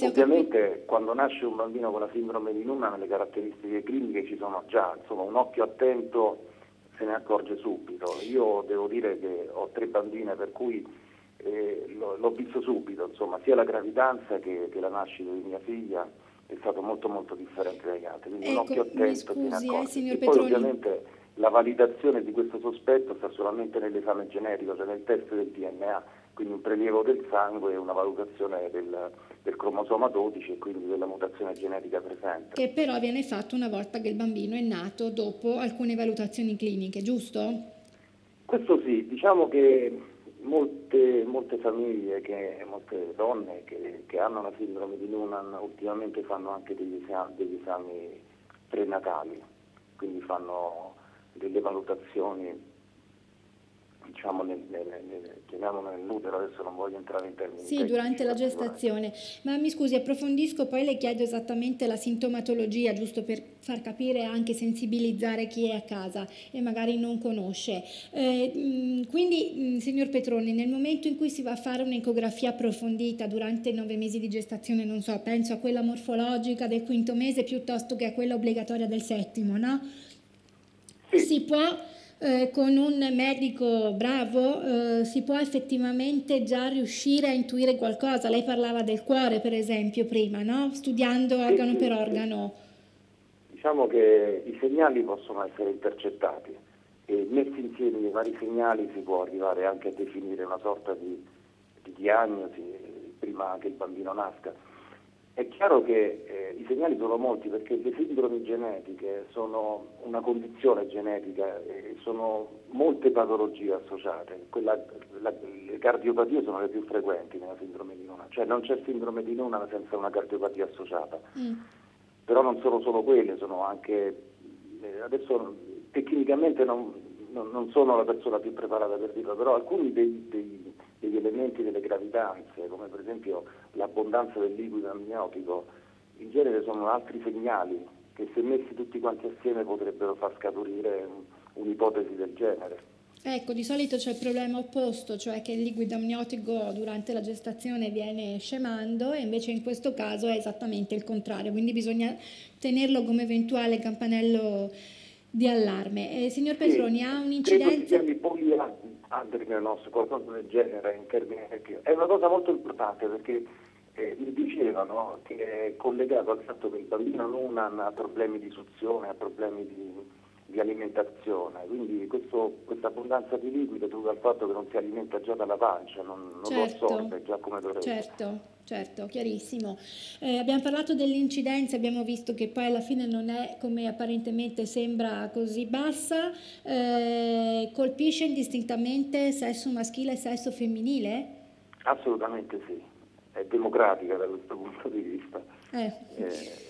Speaker 4: Ovviamente capito... quando nasce un bambino con la sindrome di Noonan le caratteristiche cliniche ci sono già, insomma un occhio attento se ne accorge subito. Io devo dire che ho tre bambine per cui l'ho, l'ho, visto subito, insomma, sia la gravidanza che, che la nascita di mia figlia è stato molto molto differente dagli altri, quindi ecco, un occhio attento scusi, eh, signor e poi Petroni. ovviamente la validazione di questo sospetto sta solamente nell'esame genetico, cioè nel test del DNA, quindi un prelievo del sangue e una valutazione del, del, cromosoma 12 e quindi della mutazione genetica presente.
Speaker 1: Che però viene fatto una volta che il bambino è nato dopo alcune valutazioni cliniche, giusto?
Speaker 4: Questo sì, diciamo che Molte, molte, famiglie, che, molte donne che, che, hanno la sindrome di Lunan ultimamente fanno anche degli esami, degli esami prenatali, quindi fanno delle valutazioni diciamo, nel, nel, nel, chiamiamolo nel nudero, adesso non voglio entrare in termini. Sì, durante
Speaker 1: la gestazione. Ma mi scusi, approfondisco, poi le chiedo esattamente la sintomatologia, giusto per far capire e anche sensibilizzare chi è a casa e magari non conosce. Eh, mm, quindi, mm, signor Petroni, nel momento in cui si va a fare un'ecografia approfondita durante i nove mesi di gestazione, non so, penso a quella morfologica del quinto mese piuttosto che a quella obbligatoria del settimo, no? Si può eh, con un medico bravo eh, si può effettivamente già riuscire a intuire qualcosa. Lei parlava del cuore, per esempio, prima, no? studiando organo per organo.
Speaker 4: Diciamo che i segnali possono essere intercettati e messi insieme i vari segnali si può arrivare anche a definire una sorta di, di diagnosi prima che il bambino nasca. È chiaro che eh, i segnali sono molti perché le sindromi genetiche sono una condizione genetica, e sono molte patologie associate, Quella, la, le cardiopatie sono le più frequenti nella sindrome di Nona, cioè non c'è sindrome di Nona senza una cardiopatia associata, mm. però non sono solo quelle, sono anche, eh, adesso tecnicamente non, non, non, sono la persona più preparata per dirlo, però alcuni dei, dei degli elementi delle gravidanze, come per esempio l'abbondanza del liquido amniotico, in genere sono altri segnali che se messi tutti quanti assieme potrebbero far scaturire un'ipotesi del genere.
Speaker 1: Ecco, di solito c'è il problema opposto, cioè che il liquido amniotico durante la gestazione viene scemando e invece in questo caso è esattamente il contrario, quindi bisogna tenerlo come eventuale campanello di allarme. Eh, signor Petroni, sì, ha un incidente?
Speaker 4: Credo si chiami altri che il nostro, qualcosa del genere in termini effettivi. È una cosa molto importante perché eh, mi dicevano che è collegato al fatto che il bambino non ha problemi di suzione, ha problemi di di alimentazione, quindi questa abbondanza di liquido è dovuta al fatto che non si alimenta già dalla pancia, non, non certo. lo assorbe già come dovrebbe. Certo,
Speaker 1: certo, chiarissimo. Eh, abbiamo parlato dell'incidenza, abbiamo visto che poi alla fine non è come apparentemente sembra così bassa, eh, colpisce indistintamente sesso maschile e sesso femminile?
Speaker 4: Assolutamente sì, è democratica da questo punto di vista. Eh. eh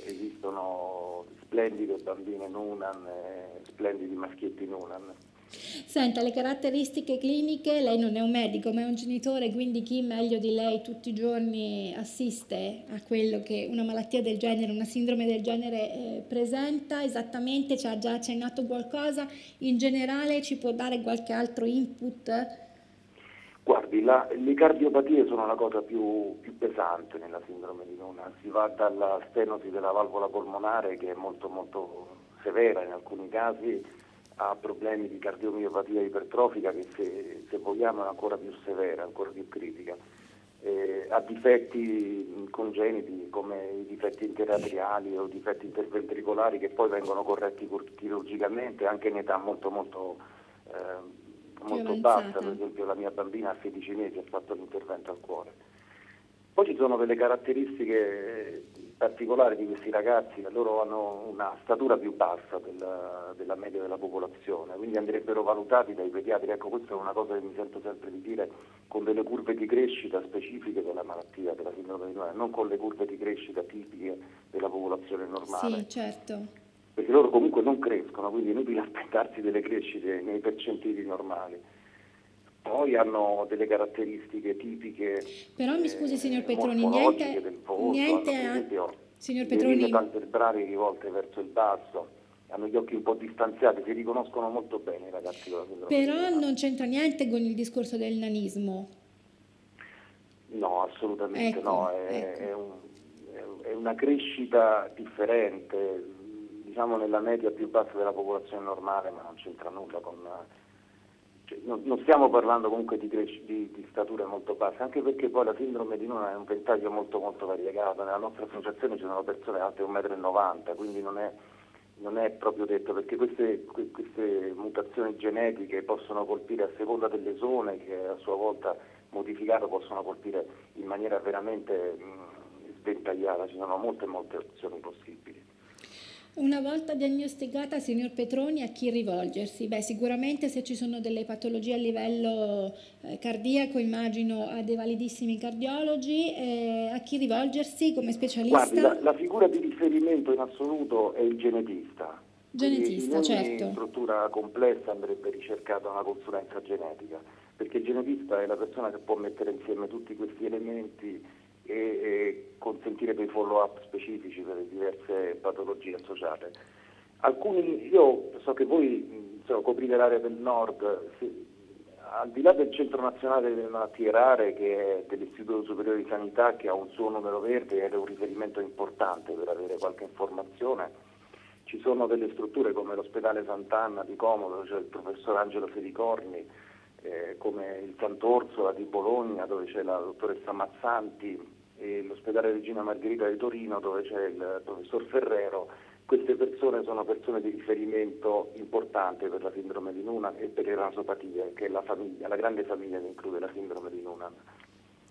Speaker 4: esistono splendido bambino Nunan, eh, splendidi maschietti Nunan.
Speaker 1: Senta, le caratteristiche cliniche, lei non è un medico ma è un genitore, quindi chi meglio di lei tutti i giorni assiste a quello che una malattia del genere, una sindrome del genere eh, presenta esattamente, ci ha già accennato qualcosa, in generale ci può dare qualche altro input?
Speaker 4: La, le cardiopatie sono la cosa più, più, pesante nella sindrome di Luna, si va dalla stenosi della valvola polmonare che è molto, molto severa in alcuni casi a problemi di cardiomiopatia ipertrofica che se, se vogliamo è ancora più severa, ancora più critica, eh, a difetti congeniti come i difetti interatriali o difetti interventricolari che poi vengono corretti chirurgicamente anche in età molto molto eh, molto bassa, per eh. esempio la mia bambina a 16 mesi ha fatto l'intervento al cuore. Poi ci sono delle caratteristiche particolari di questi ragazzi, loro hanno una statura più bassa della, della media della popolazione, quindi andrebbero valutati dai pediatri, ecco questa è una cosa che mi sento sempre di dire, con delle curve di crescita specifiche della malattia, della sindrome di Noè, non con le curve di crescita tipiche della popolazione normale. Sì,
Speaker 1: certo
Speaker 4: perché loro comunque non crescono, quindi è inutile *laughs* aspettarsi delle crescite nei percentili normali. Poi hanno delle caratteristiche tipiche. Però mi eh, scusi,
Speaker 1: signor Petroni, niente. Del volto, niente hanno, per esempio, signor Petroni. Le
Speaker 4: palpebrali rivolte verso il basso hanno gli occhi un po' distanziati, si riconoscono molto bene i ragazzi. Però
Speaker 1: non c'entra niente con il discorso del nanismo.
Speaker 4: No, assolutamente ecco, no, è, ecco. è, un, è, una crescita differente, diciamo nella media più bassa della popolazione normale, ma non c'entra nulla con... Cioè, non, non, stiamo parlando comunque di, di, di, stature molto basse, anche perché poi la sindrome di Nona è un ventaglio molto molto variegato, nella nostra associazione ci sono persone alte 1,90 m, quindi non è, non è, proprio detto, perché queste, queste mutazioni genetiche possono colpire a seconda delle zone che a sua volta modificato possono colpire in maniera veramente mh, sventagliata, ci sono molte molte opzioni possibili.
Speaker 1: Una volta diagnosticata, signor Petroni, a chi rivolgersi? Beh, sicuramente se ci sono delle patologie a livello eh, cardiaco, immagino a dei validissimi cardiologi, eh, a chi rivolgersi come specialista? Guardi, la, la, figura
Speaker 4: di riferimento in assoluto è il genetista.
Speaker 1: Genetista, certo. In ogni certo.
Speaker 4: struttura complessa andrebbe ricercata una consulenza genetica, perché il genetista è la persona che può mettere insieme tutti questi elementi e, e consentire dei follow-up specifici per le diverse patologie associate. Alcuni, io so che voi insomma, coprite l'area del nord, sì, al di là del Centro Nazionale delle Malattie Rare, che è dell'Istituto Superiore di Sanità, che ha un suo numero verde ed è un riferimento importante per avere qualche informazione, ci sono delle strutture come l'ospedale Sant'Anna di Comodo, c'è il professor Angelo Fedicorni, eh, come il Sant'Orsola di Bologna, dove c'è la dottoressa Mazzanti, e eh, l'ospedale Regina Margherita di Torino dove c'è il professor Ferrero, queste persone sono persone di riferimento importante per la sindrome di Noonan e per le l'erasopatia, che è la, famiglia, la grande famiglia che include la sindrome di Noonan.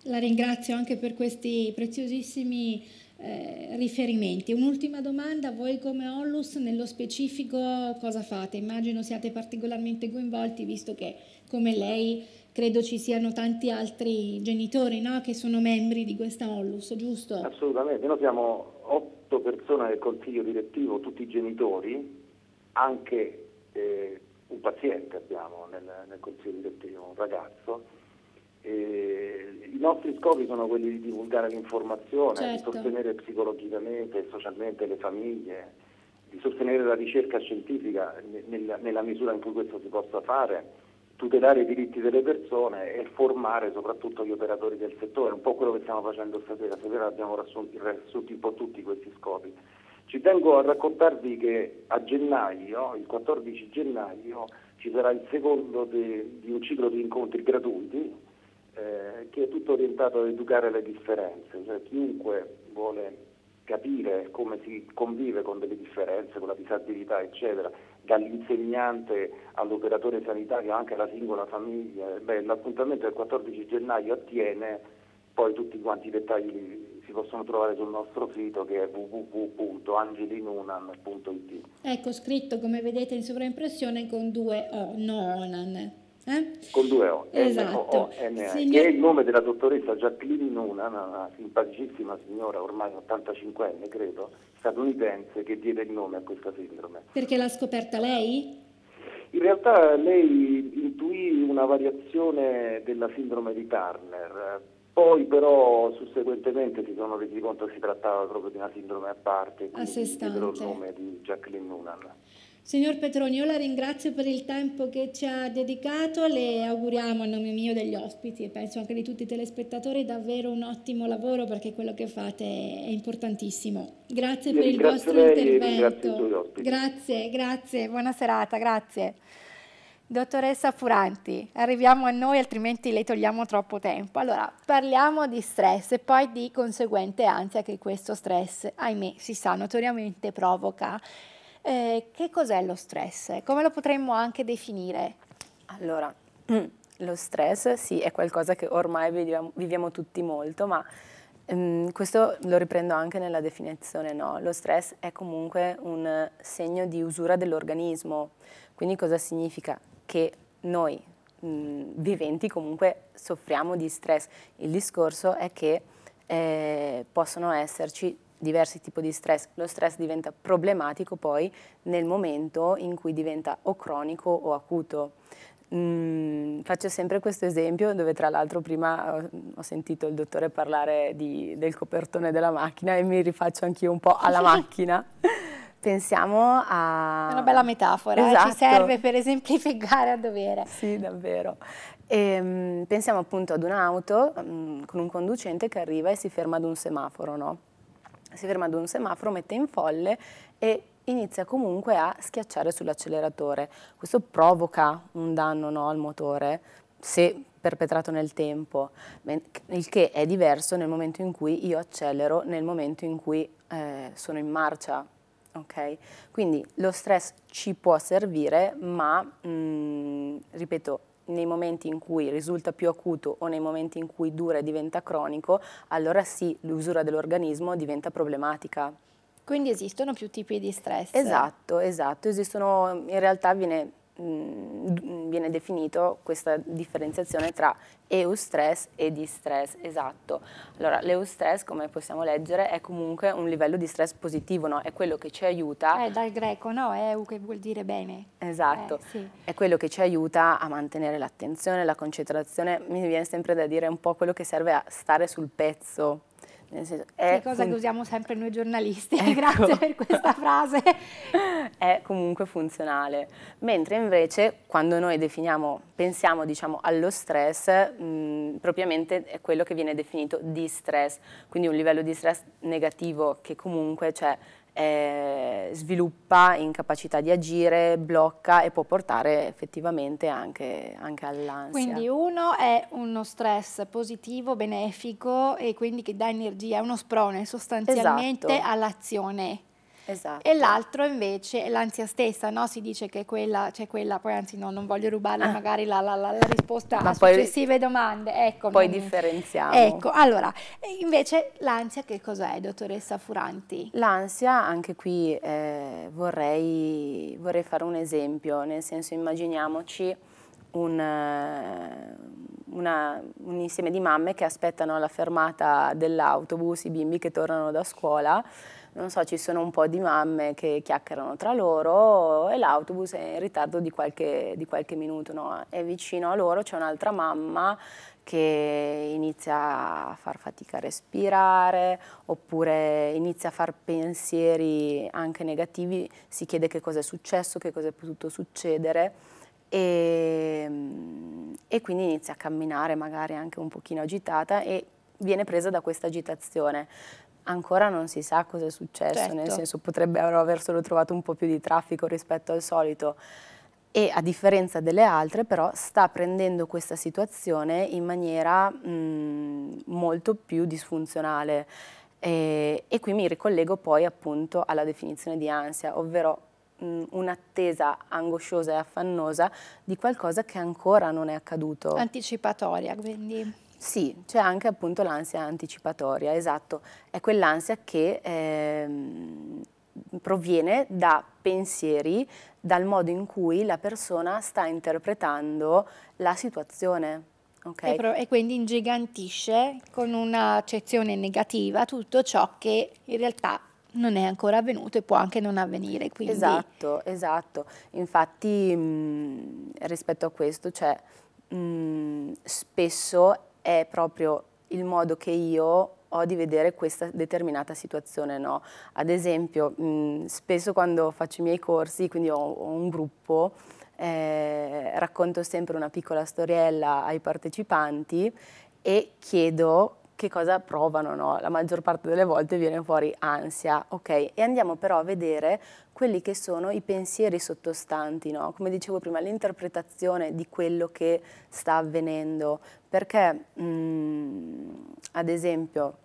Speaker 1: La ringrazio anche per questi preziosissimi eh, riferimenti. Un'ultima domanda, voi come Ollus nello specifico cosa fate? Immagino siate particolarmente coinvolti visto che come lei credo ci siano tanti altri genitori no? che sono membri di questa Ollus, giusto?
Speaker 4: Assolutamente, noi siamo otto persone del consiglio direttivo, tutti genitori, anche eh, un paziente abbiamo nel, nel, consiglio direttivo, un ragazzo. Eh, I nostri scopi sono quelli di divulgare l'informazione, certo. di sostenere psicologicamente e socialmente le famiglie, di sostenere la ricerca scientifica nella, nella misura in cui questo si possa fare tutelare i diritti delle persone e formare soprattutto gli operatori del settore, un po' quello che stiamo facendo stasera, stasera abbiamo raggiunto un po' tutti questi scopi. Ci tengo a raccontarvi che a gennaio, il 14 gennaio, ci sarà il secondo di, di un ciclo di incontri gratuiti eh, che è tutto orientato ad educare le differenze, cioè chiunque vuole capire come si convive con delle differenze, con la disabilità, eccetera, dall'insegnante all'operatore sanitario, anche alla singola famiglia. Beh, l'appuntamento del 14 gennaio attiene, poi tutti quanti i dettagli si possono trovare sul nostro sito che è www.angelinunan.it.
Speaker 1: Ecco, scritto come vedete in sovraimpressione con due O, Nonan.
Speaker 4: Eh? Con due O, esatto. Signor... è il nome della dottoressa Jacqueline Nunan, una simpaticissima signora, ormai 85enne credo, statunitense che diede il nome a questa sindrome.
Speaker 1: Perché l'ha scoperta lei?
Speaker 4: In realtà lei intuì una variazione della sindrome di Turner, poi però susseguentemente si sono resi conto che si trattava proprio di una sindrome a parte, quindi a sé stante. il nome di Jacqueline Noonan.
Speaker 1: Signor Petroni, io la ringrazio per il tempo che ci ha dedicato, le auguriamo a nome mio degli ospiti e penso anche di tutti i telespettatori davvero un ottimo lavoro perché quello che fate è importantissimo. Grazie io per il vostro lei, intervento. Grazie, grazie, buona serata, grazie. Dottoressa Furanti, arriviamo a noi altrimenti le togliamo troppo tempo. Allora, parliamo di stress e poi di conseguente ansia che questo stress, ahimè, si sa, notoriamente provoca. Eh, che cos'è lo stress? Come lo potremmo anche definire?
Speaker 5: Allora, *clears throat* lo stress sì è qualcosa che ormai viviamo, viviamo tutti molto, ma ehm, questo lo riprendo anche nella definizione, no? Lo stress è comunque un segno di usura dell'organismo, quindi cosa significa? Che noi mh, mhmm, viventi comunque soffriamo di stress. Il discorso è che eh, possono esserci diversi tipi di stress, lo stress diventa problematico poi nel momento in cui diventa o cronico o acuto. Mm, faccio sempre questo esempio dove tra l'altro prima eh, ho, sentito il dottore parlare di, del copertone della macchina e mi rifaccio anch'io un po' alla *laughs* macchina. Pensiamo a... Una bella metafora, esatto. eh? ci esatto. serve per esemplificare a dovere. Sì, davvero. E, ehm, pensiamo appunto ad un'auto mh, mm, con un conducente che arriva e si ferma ad un semaforo, no? si ferma ad un semaforo, mette in folle e inizia comunque a schiacciare sull'acceleratore. Questo provoca un danno no, al motore se perpetrato nel tempo, il che è diverso nel momento in cui io accelero, nel momento in cui eh, sono in marcia. Okay? Quindi lo stress ci può servire, ma mh, mm, ripeto, nei momenti in cui risulta più acuto o nei momenti in cui dura e diventa cronico, allora sì, l'usura dell'organismo diventa problematica. Quindi esistono più tipi di stress. Esatto, esatto, esistono, in realtà viene Mm, mm, viene definito questa differenziazione tra eustress e distress, esatto. Allora, l'eustress, come possiamo leggere, è comunque un livello di stress positivo, no? È quello che ci aiuta... È eh, dal greco, no? Eu che vuol dire bene. Esatto. Eh, sì. È quello che ci aiuta a mantenere l'attenzione, la concentrazione, mi viene sempre da dire un po' quello che serve a stare sul pezzo, nel Senso, è cosa fun- che usiamo
Speaker 1: sempre noi giornalisti, *laughs* ecco. grazie per questa frase.
Speaker 5: *laughs* è comunque funzionale. Mentre invece quando noi definiamo, pensiamo diciamo, allo stress, mh, mm, propriamente è quello che viene definito di stress, quindi un livello di stress negativo che comunque c'è. Cioè, eh, sviluppa incapacità di agire, blocca e può portare effettivamente anche, anche all'ansia. Quindi
Speaker 1: uno è uno stress positivo, benefico e quindi che dà energia, è uno sprone sostanzialmente esatto. all'azione esatto. e l'altro invece è l'ansia stessa, no? si dice che quella, c'è cioè quella, poi anzi no, non voglio rubarla ah. magari la, la, la, la risposta Ma a poi, successive domande. Ecco, poi non, differenziamo. Ecco, allora, invece l'ansia che cos'è, dottoressa Furanti?
Speaker 5: L'ansia, anche qui eh, vorrei, vorrei fare un esempio, nel senso immaginiamoci un, eh, una, un, insieme di mamme che aspettano la fermata dell'autobus, i bimbi che tornano da scuola non so, ci sono un po' di mamme che chiacchierano tra loro e l'autobus è in ritardo di qualche, di qualche minuto, no? E vicino a loro c'è un'altra mamma che inizia a far fatica a respirare oppure inizia a far pensieri anche negativi, si chiede che cosa è successo, che cosa è potuto succedere e, e quindi inizia a camminare magari anche un pochino agitata e viene presa da questa agitazione ancora non si sa cosa è successo, certo. nel senso potrebbero aver solo trovato un po' più di traffico rispetto al solito e a differenza delle altre però sta prendendo questa situazione in maniera mh, mm, molto più disfunzionale e, e, qui mi ricollego poi appunto alla definizione di ansia, ovvero mm, un'attesa angosciosa e affannosa di qualcosa che ancora non è accaduto. Anticipatoria, quindi. Sì, c'è anche appunto l'ansia anticipatoria, esatto, è quell'ansia che ehm, proviene da pensieri, dal modo in cui la persona sta interpretando la situazione. Okay. E, e,
Speaker 1: quindi ingigantisce con un'accezione negativa tutto ciò che in realtà non è ancora avvenuto e può anche non avvenire.
Speaker 5: Quindi... Esatto, esatto. Infatti mh, mm, rispetto a questo, cioè, mh, mm, spesso è proprio il modo che io ho di vedere questa determinata situazione. No? Ad esempio, mh, mm, spesso quando faccio i miei corsi, quindi ho, ho un gruppo, eh, racconto sempre una piccola storiella ai partecipanti e chiedo che cosa provano? No? La maggior parte delle volte viene fuori ansia, ok? E andiamo però a vedere quelli che sono i pensieri sottostanti, no? Come dicevo prima, l'interpretazione di quello che sta avvenendo, perché mh, mm, ad esempio,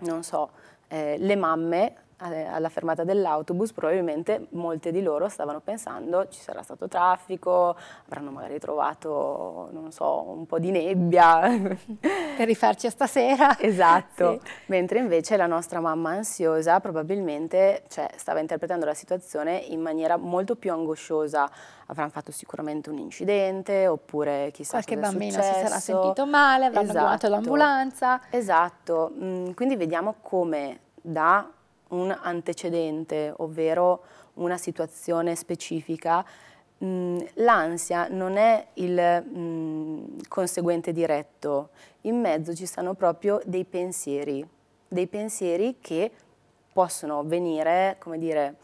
Speaker 5: non so, eh, le mamme eh, alla fermata dell'autobus, probabilmente molte di loro stavano pensando ci sarà stato traffico, avranno magari trovato, non so, un po' di nebbia. *laughs* Per rifarci a stasera. *laughs* Esatto, sì. mentre invece la nostra mamma ansiosa probabilmente cioè, stava interpretando la situazione in maniera molto più angosciosa, avranno fatto sicuramente un incidente oppure chissà Qualche bambino si sarà sentito male, avranno esatto. chiamato l'ambulanza. Esatto, mm, quindi vediamo come da un antecedente, ovvero una situazione specifica, mm, l'ansia non è il mm, conseguente diretto, in mezzo ci stanno proprio dei pensieri, dei pensieri che possono venire, come dire,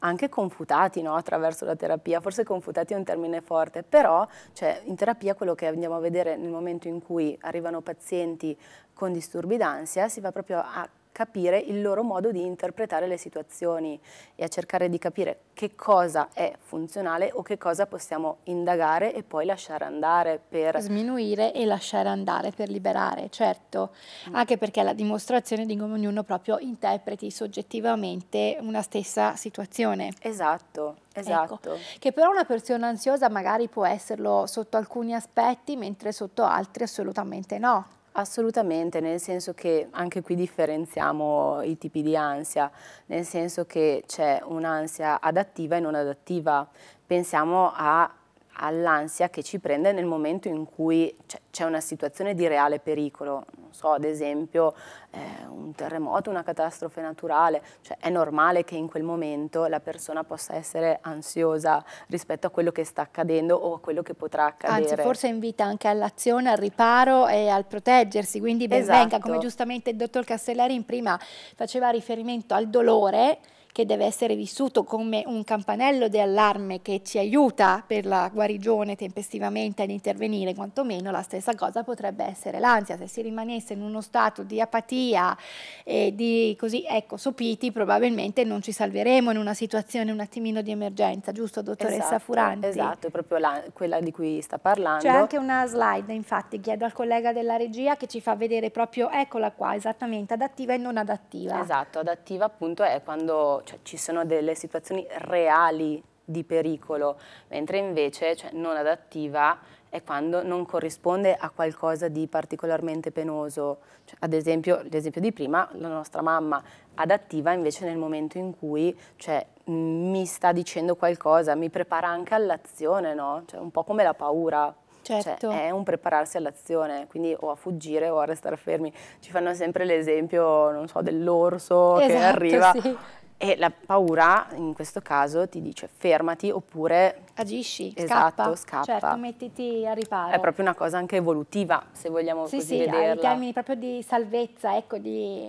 Speaker 5: anche confutati no? attraverso la terapia, forse confutati è un termine forte, però cioè, in terapia quello che andiamo a vedere nel momento in cui arrivano pazienti con disturbi d'ansia si va proprio a capire il loro modo di interpretare le situazioni e a cercare di capire che cosa è funzionale o che cosa possiamo indagare e poi lasciare andare per... Sminuire e lasciare
Speaker 1: andare per liberare, certo, mm. anche perché è la dimostrazione di come ognuno proprio interpreti soggettivamente una stessa situazione.
Speaker 5: Esatto. Ecco, esatto. Ecco,
Speaker 1: che però una persona ansiosa magari può esserlo sotto alcuni
Speaker 5: aspetti, mentre sotto
Speaker 1: altri assolutamente no.
Speaker 5: Assolutamente, nel senso che anche qui differenziamo i tipi di ansia, nel senso che c'è un'ansia adattiva e non adattiva. Pensiamo a all'ansia che ci prende nel momento in cui c'è una situazione di reale pericolo, non so, ad esempio eh, un terremoto, una catastrofe naturale, cioè è normale che in quel momento la persona possa essere ansiosa rispetto a quello che sta accadendo o a quello che potrà accadere. Anzi, forse
Speaker 1: invita anche all'azione, al riparo e al proteggersi, quindi ben esatto. venga, come esatto. giustamente il dottor Castellari in prima faceva riferimento al dolore, che deve essere vissuto come un campanello di allarme che ci aiuta per la guarigione tempestivamente ad intervenire, quantomeno la stessa cosa potrebbe essere l'ansia. Se si rimanesse in uno stato di apatia e di così, ecco, sopiti, probabilmente non ci salveremo in una situazione un attimino di emergenza, giusto dottoressa esatto, Furanti? Esatto,
Speaker 5: è proprio la, quella di cui sta parlando. C'è anche
Speaker 1: una slide, infatti, chiedo al collega della regia che ci fa vedere proprio, eccola qua, esattamente,
Speaker 5: adattiva e non adattiva. Esatto, adattiva appunto è quando cioè, ci sono delle situazioni reali di pericolo, mentre invece cioè, non adattiva è quando non corrisponde a qualcosa di particolarmente penoso. Cioè, ad esempio, l'esempio di prima, la nostra mamma adattiva invece nel momento in cui cioè, mi sta dicendo qualcosa, mi prepara anche all'azione, no? cioè, un po' come la paura. Cioè, certo. è un prepararsi all'azione, quindi o a fuggire o a restare fermi. Ci fanno sempre l'esempio, non so, dell'orso esatto, che arriva sì. E la paura in questo caso ti dice fermati oppure agisci, esatto, scappa, scappa. Certo,
Speaker 1: mettiti a riparo. È
Speaker 5: proprio una cosa anche evolutiva, se vogliamo sì, così sì, vederla. Sì, in termini
Speaker 1: proprio di salvezza, ecco, di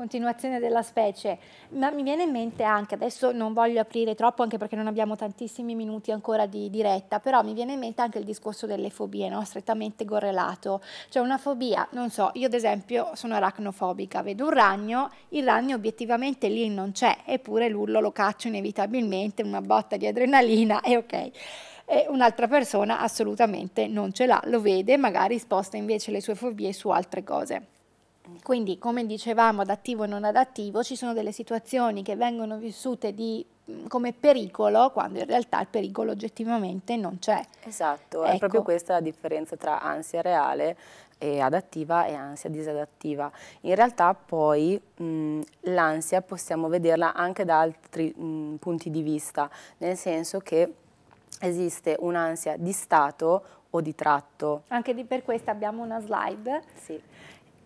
Speaker 1: continuazione della specie, ma mi viene in mente anche, adesso non voglio aprire troppo anche perché non abbiamo tantissimi minuti ancora di diretta, però mi viene in mente anche il discorso delle fobie, no? strettamente correlato, cioè una fobia, non so, io ad esempio sono aracnofobica, vedo un ragno, il ragno obiettivamente lì non c'è, eppure l'urlo lo caccio inevitabilmente, una botta di adrenalina e ok e un'altra persona assolutamente non ce l'ha, lo vede, magari sposta invece le sue fobie su altre cose quindi, come dicevamo, adattivo e non adattivo, ci sono delle situazioni che vengono vissute di, come
Speaker 5: pericolo, quando in realtà il pericolo oggettivamente non c'è. Esatto, ecco. è proprio ecco. questa la differenza tra ansia reale e adattiva e ansia disadattiva. In realtà poi l'ansia possiamo vederla anche da altri mh, punti di vista, nel senso che esiste un'ansia di stato o di tratto. Anche di per questo abbiamo una slide. Sì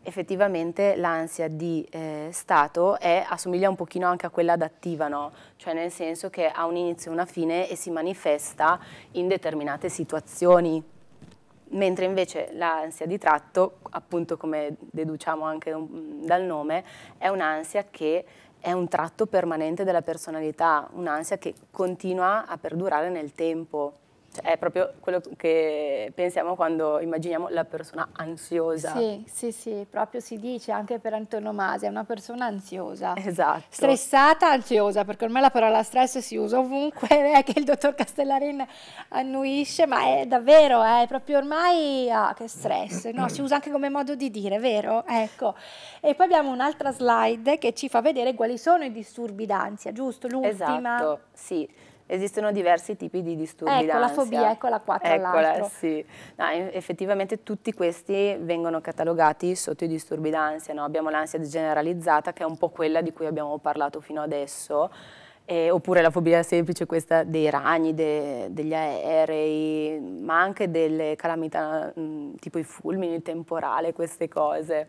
Speaker 5: effettivamente l'ansia di eh, stato è, assomiglia un pochino anche a quella adattiva, no? cioè nel senso che ha un inizio e una fine e si manifesta in determinate situazioni, mentre invece l'ansia di tratto, appunto come deduciamo anche un, mm, dal nome, è un'ansia che è un tratto permanente della personalità, un'ansia che continua a perdurare nel tempo. Cioè, è proprio quello che pensiamo quando immaginiamo la persona ansiosa. Sì,
Speaker 1: sì, sì, proprio si dice anche per antonomasia, una persona ansiosa. Esatto. Stressata, ansiosa, perché ormai la parola stress si usa ovunque, *laughs* è che il dottor Castellarin annuisce, ma è davvero, eh, è proprio ormai, ah, che stress, no? Si usa anche come modo di dire, vero? Ecco. E poi abbiamo un'altra slide che ci fa vedere quali sono i disturbi d'ansia, giusto? L'ultima. Esatto,
Speaker 5: sì esistono diversi tipi di disturbi ecco, d'ansia. Ecco, la fobia, eccola qua tra eccola, sì. No, effettivamente tutti questi vengono catalogati sotto i disturbi d'ansia. No? Abbiamo l'ansia generalizzata, che è un po' quella di cui abbiamo parlato fino adesso, eh, oppure la fobia semplice, questa dei ragni, de, degli aerei, ma anche delle calamità mh, mm, tipo i fulmini, il temporale, queste cose.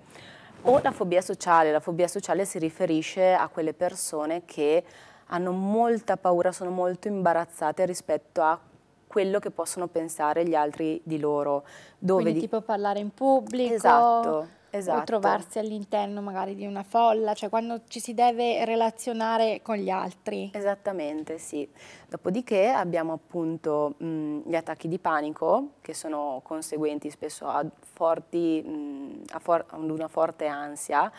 Speaker 5: O la fobia sociale, la fobia sociale si riferisce a quelle persone che hanno molta paura, sono molto imbarazzate rispetto a quello che possono pensare gli altri di loro. Dove Quindi di... tipo
Speaker 1: parlare in pubblico. Esatto. Esatto. O trovarsi all'interno magari di una
Speaker 5: folla, cioè quando ci si deve relazionare con gli altri. Esattamente, sì. Dopodiché abbiamo appunto mh, gli attacchi di panico, che sono conseguenti spesso a, forti, mh, a, for- a una forte ansia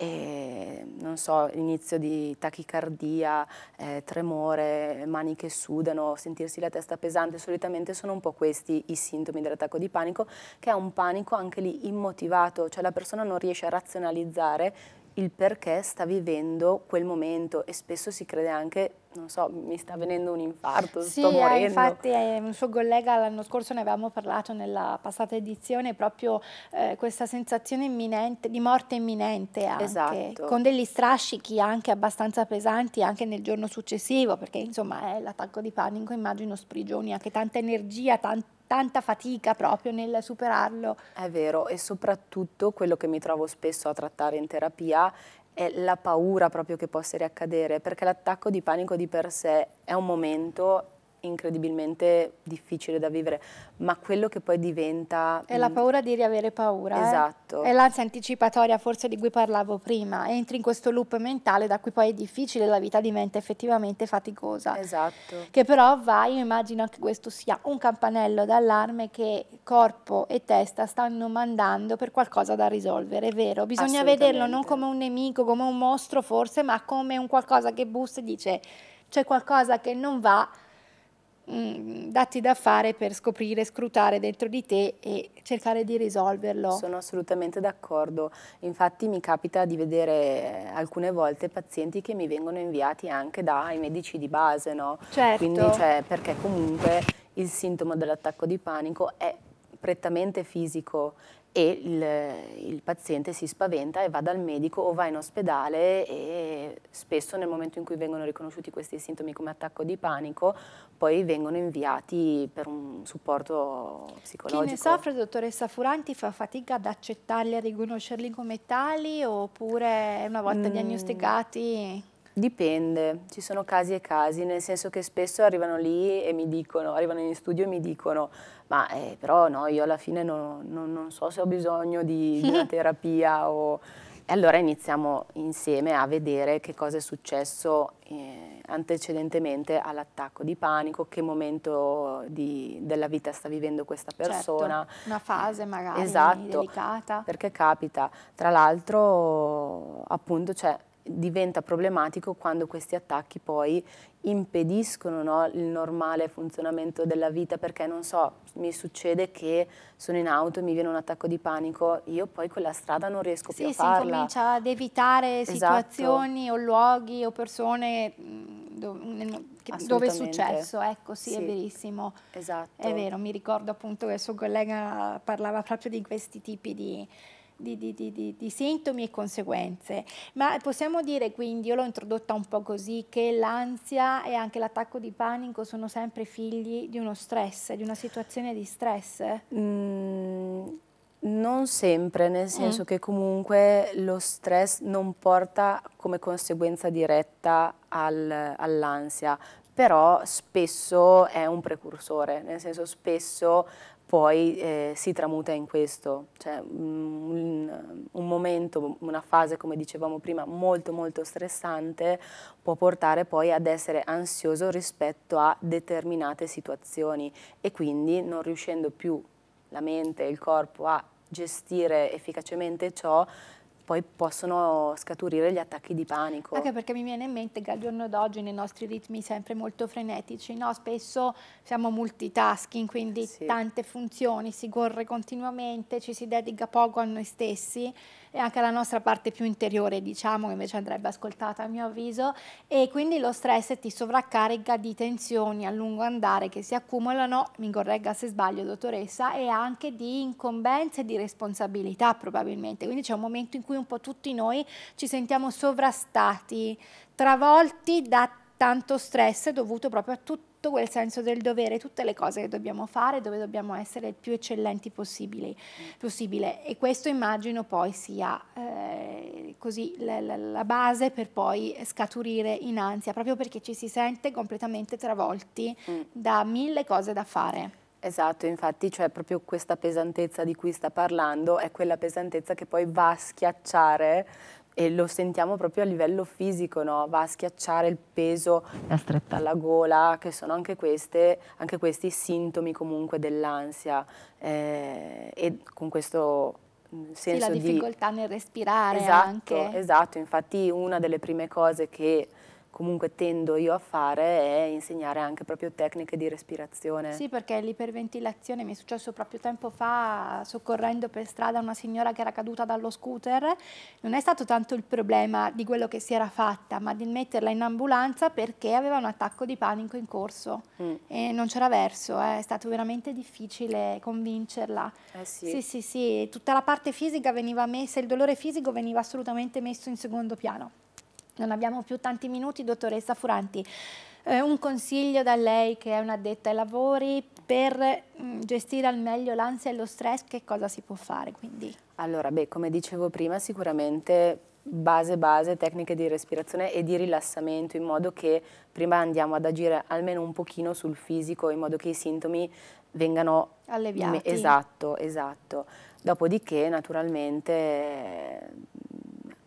Speaker 5: e non so, inizio di tachicardia, eh, tremore, mani che sudano, sentirsi la testa pesante, solitamente sono un po' questi i sintomi dell'attacco di panico, che è un panico anche lì immotivato, cioè la persona non riesce a razionalizzare il perché sta vivendo quel momento e spesso si crede anche, non so, mi sta venendo un infarto, sì, sto eh, morendo. Sì, infatti
Speaker 1: eh, un suo collega l'anno scorso ne avevamo parlato nella passata edizione, proprio eh, questa sensazione imminente, di morte imminente anche, esatto. con degli strascichi anche abbastanza pesanti anche nel giorno successivo, perché insomma è l'attacco di panico immagino sprigioni anche tanta energia, tanto tanta fatica proprio nel
Speaker 5: superarlo. È vero e soprattutto quello che mi trovo spesso a trattare in terapia è la paura proprio che possa riaccadere, perché l'attacco di panico di per sé è un momento incredibilmente difficile da vivere, ma quello che poi diventa... È la mm,
Speaker 1: paura di riavere paura. Eh? Esatto. Eh? È l'ansia anticipatoria forse di cui parlavo prima, entri in questo loop mentale da cui poi è difficile, la vita diventa effettivamente faticosa. Esatto. Che però va, io immagino che questo sia un campanello d'allarme che corpo e testa stanno mandando per qualcosa da risolvere, è vero? Bisogna vederlo non come un nemico, come un mostro forse, ma come un qualcosa che bussa e dice c'è qualcosa che non va mh, mm, dati da fare per scoprire, scrutare dentro di te e
Speaker 5: cercare di risolverlo. Sono assolutamente d'accordo, infatti mi capita di vedere eh, alcune volte pazienti che mi vengono inviati anche dai medici di base, no? Certo. Quindi, cioè, perché comunque il sintomo dell'attacco di panico è prettamente fisico e il, il, paziente si spaventa e va dal medico o va in ospedale e spesso nel momento in cui vengono riconosciuti questi sintomi come attacco di panico, poi vengono inviati per un supporto psicologico. Chi ne soffre,
Speaker 1: dottoressa Furanti, fa fatica ad accettarli, a riconoscerli come tali oppure
Speaker 5: una volta mm. diagnosticati? Dipende, ci sono casi e casi, nel senso che spesso arrivano lì e mi dicono, arrivano in studio e mi dicono, ma eh, però no, io alla fine non, non, non so se ho bisogno di, di una *laughs* terapia o... E allora iniziamo insieme a vedere che cosa è successo eh, antecedentemente all'attacco di panico, che momento di, della vita sta vivendo questa certo, persona. Certo, una
Speaker 1: fase magari esatto, delicata.
Speaker 5: Perché capita, tra l'altro appunto cioè, diventa problematico quando questi attacchi poi impediscono no, il normale funzionamento della vita perché non so, mi succede che sono in auto e mi viene un attacco di panico, io poi quella strada non riesco sì, più a farla. Sì, si comincia
Speaker 1: ad evitare esatto. situazioni o luoghi o persone mm, dove, mm, dove è successo, ecco sì, sì, è verissimo. Esatto. È vero, mi ricordo appunto che il suo collega parlava proprio di questi tipi di di, di, di, di, sintomi e conseguenze. Ma possiamo dire quindi, io l'ho introdotta un po' così, che l'ansia e anche l'attacco di panico sono sempre figli di uno stress, di una situazione di stress?
Speaker 5: Mm, non sempre, nel mm. senso mm. che comunque lo stress non porta come conseguenza diretta al, all'ansia, però spesso è un precursore, nel senso spesso poi eh, si tramuta in questo, cioè mm, un, un, momento, una fase come dicevamo prima molto molto stressante può portare poi ad essere ansioso rispetto a determinate situazioni e quindi non riuscendo più la mente e il corpo a gestire efficacemente ciò poi possono scaturire gli attacchi di panico. Anche
Speaker 1: perché mi viene in mente che al giorno d'oggi nei nostri ritmi sempre molto frenetici, no? spesso siamo multitasking, quindi sì. tante funzioni, si corre continuamente, ci si dedica poco a noi stessi e anche la nostra parte più interiore, diciamo, che invece andrebbe ascoltata a mio avviso, e quindi lo stress ti sovraccarica di tensioni a lungo andare che si accumulano, mi corregga se sbaglio dottoressa, e anche di incombenze e di responsabilità probabilmente. Quindi c'è un momento in cui un po' tutti noi ci sentiamo sovrastati, travolti da tanto stress dovuto proprio a tutti tutto quel senso del dovere, tutte le cose che dobbiamo fare, dove dobbiamo essere il più eccellenti possibile. possibile. E questo immagino poi sia eh, così la, la, la, base per poi scaturire in ansia, proprio perché ci si sente completamente
Speaker 5: travolti mm. da mille cose da fare. Esatto, infatti cioè proprio questa pesantezza di cui sta parlando è quella pesantezza che poi va a schiacciare e lo sentiamo proprio a livello fisico, no? va a schiacciare il peso alla gola, che sono anche, queste, anche questi sintomi comunque dell'ansia eh, e con questo senso mm, sì, la difficoltà
Speaker 1: di... nel respirare esatto, anche.
Speaker 5: Esatto, infatti una delle prime cose che comunque tendo io a fare è insegnare anche proprio tecniche di respirazione. Sì,
Speaker 1: perché l'iperventilazione mi è successo proprio tempo fa soccorrendo per strada una signora che era caduta dallo scooter. Non è stato tanto il problema di quello che si era fatta, ma di metterla in ambulanza perché aveva un attacco di panico in corso mm. e non c'era verso, eh. è stato veramente difficile convincerla.
Speaker 5: Eh sì. sì, sì,
Speaker 1: sì, tutta la parte fisica veniva messa, il dolore fisico veniva assolutamente messo in secondo piano. Non abbiamo più tanti minuti, dottoressa Furanti. Eh, un consiglio da lei che è un'addetta ai lavori per mh, mm, gestire al meglio l'ansia e lo stress,
Speaker 5: che cosa si può fare quindi? Allora, beh, come dicevo prima, sicuramente base base tecniche di respirazione e di rilassamento in modo che prima andiamo ad agire almeno un pochino sul fisico in modo che i sintomi vengano
Speaker 1: alleviati. Esatto,
Speaker 5: esatto. Dopodiché naturalmente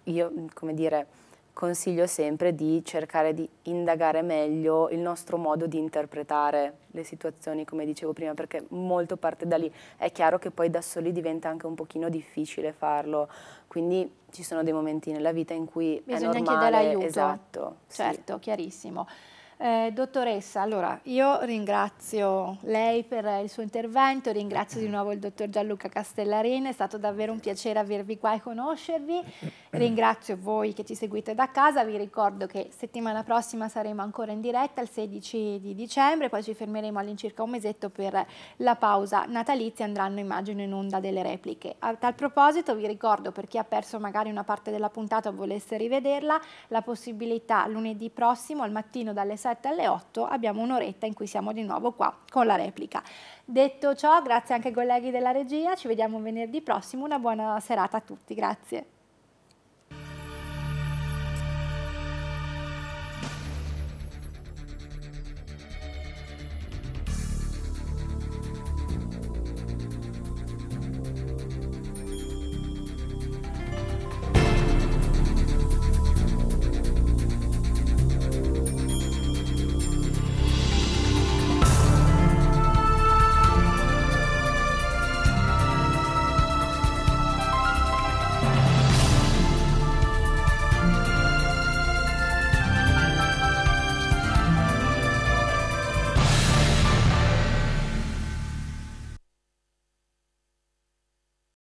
Speaker 5: io come dire consiglio sempre di cercare di indagare meglio il nostro modo di interpretare le situazioni, come dicevo prima, perché molto parte da lì. È chiaro che poi da soli diventa anche un pochino difficile farlo, quindi ci sono dei momenti nella vita in cui Bisogna è normale. Bisogna chiedere aiuto. Esatto.
Speaker 1: Certo, sì. chiarissimo. Eh, dottoressa, allora io ringrazio lei per il suo intervento, ringrazio di nuovo il dottor Gianluca Castellarini, è stato davvero un piacere avervi qua e conoscervi, ringrazio voi che ci seguite da casa, vi ricordo che settimana prossima saremo ancora in diretta il 16 di dicembre, poi ci fermeremo all'incirca un mesetto per la pausa natalizia, andranno immagino in onda delle repliche. A tal proposito vi ricordo per chi ha perso magari una parte della puntata o volesse rivederla, la possibilità lunedì prossimo al mattino dalle 6 7 alle 8 abbiamo un'oretta in cui siamo di nuovo qua con la replica. Detto ciò, grazie anche ai colleghi della regia, ci vediamo venerdì prossimo, una buona serata a tutti, grazie.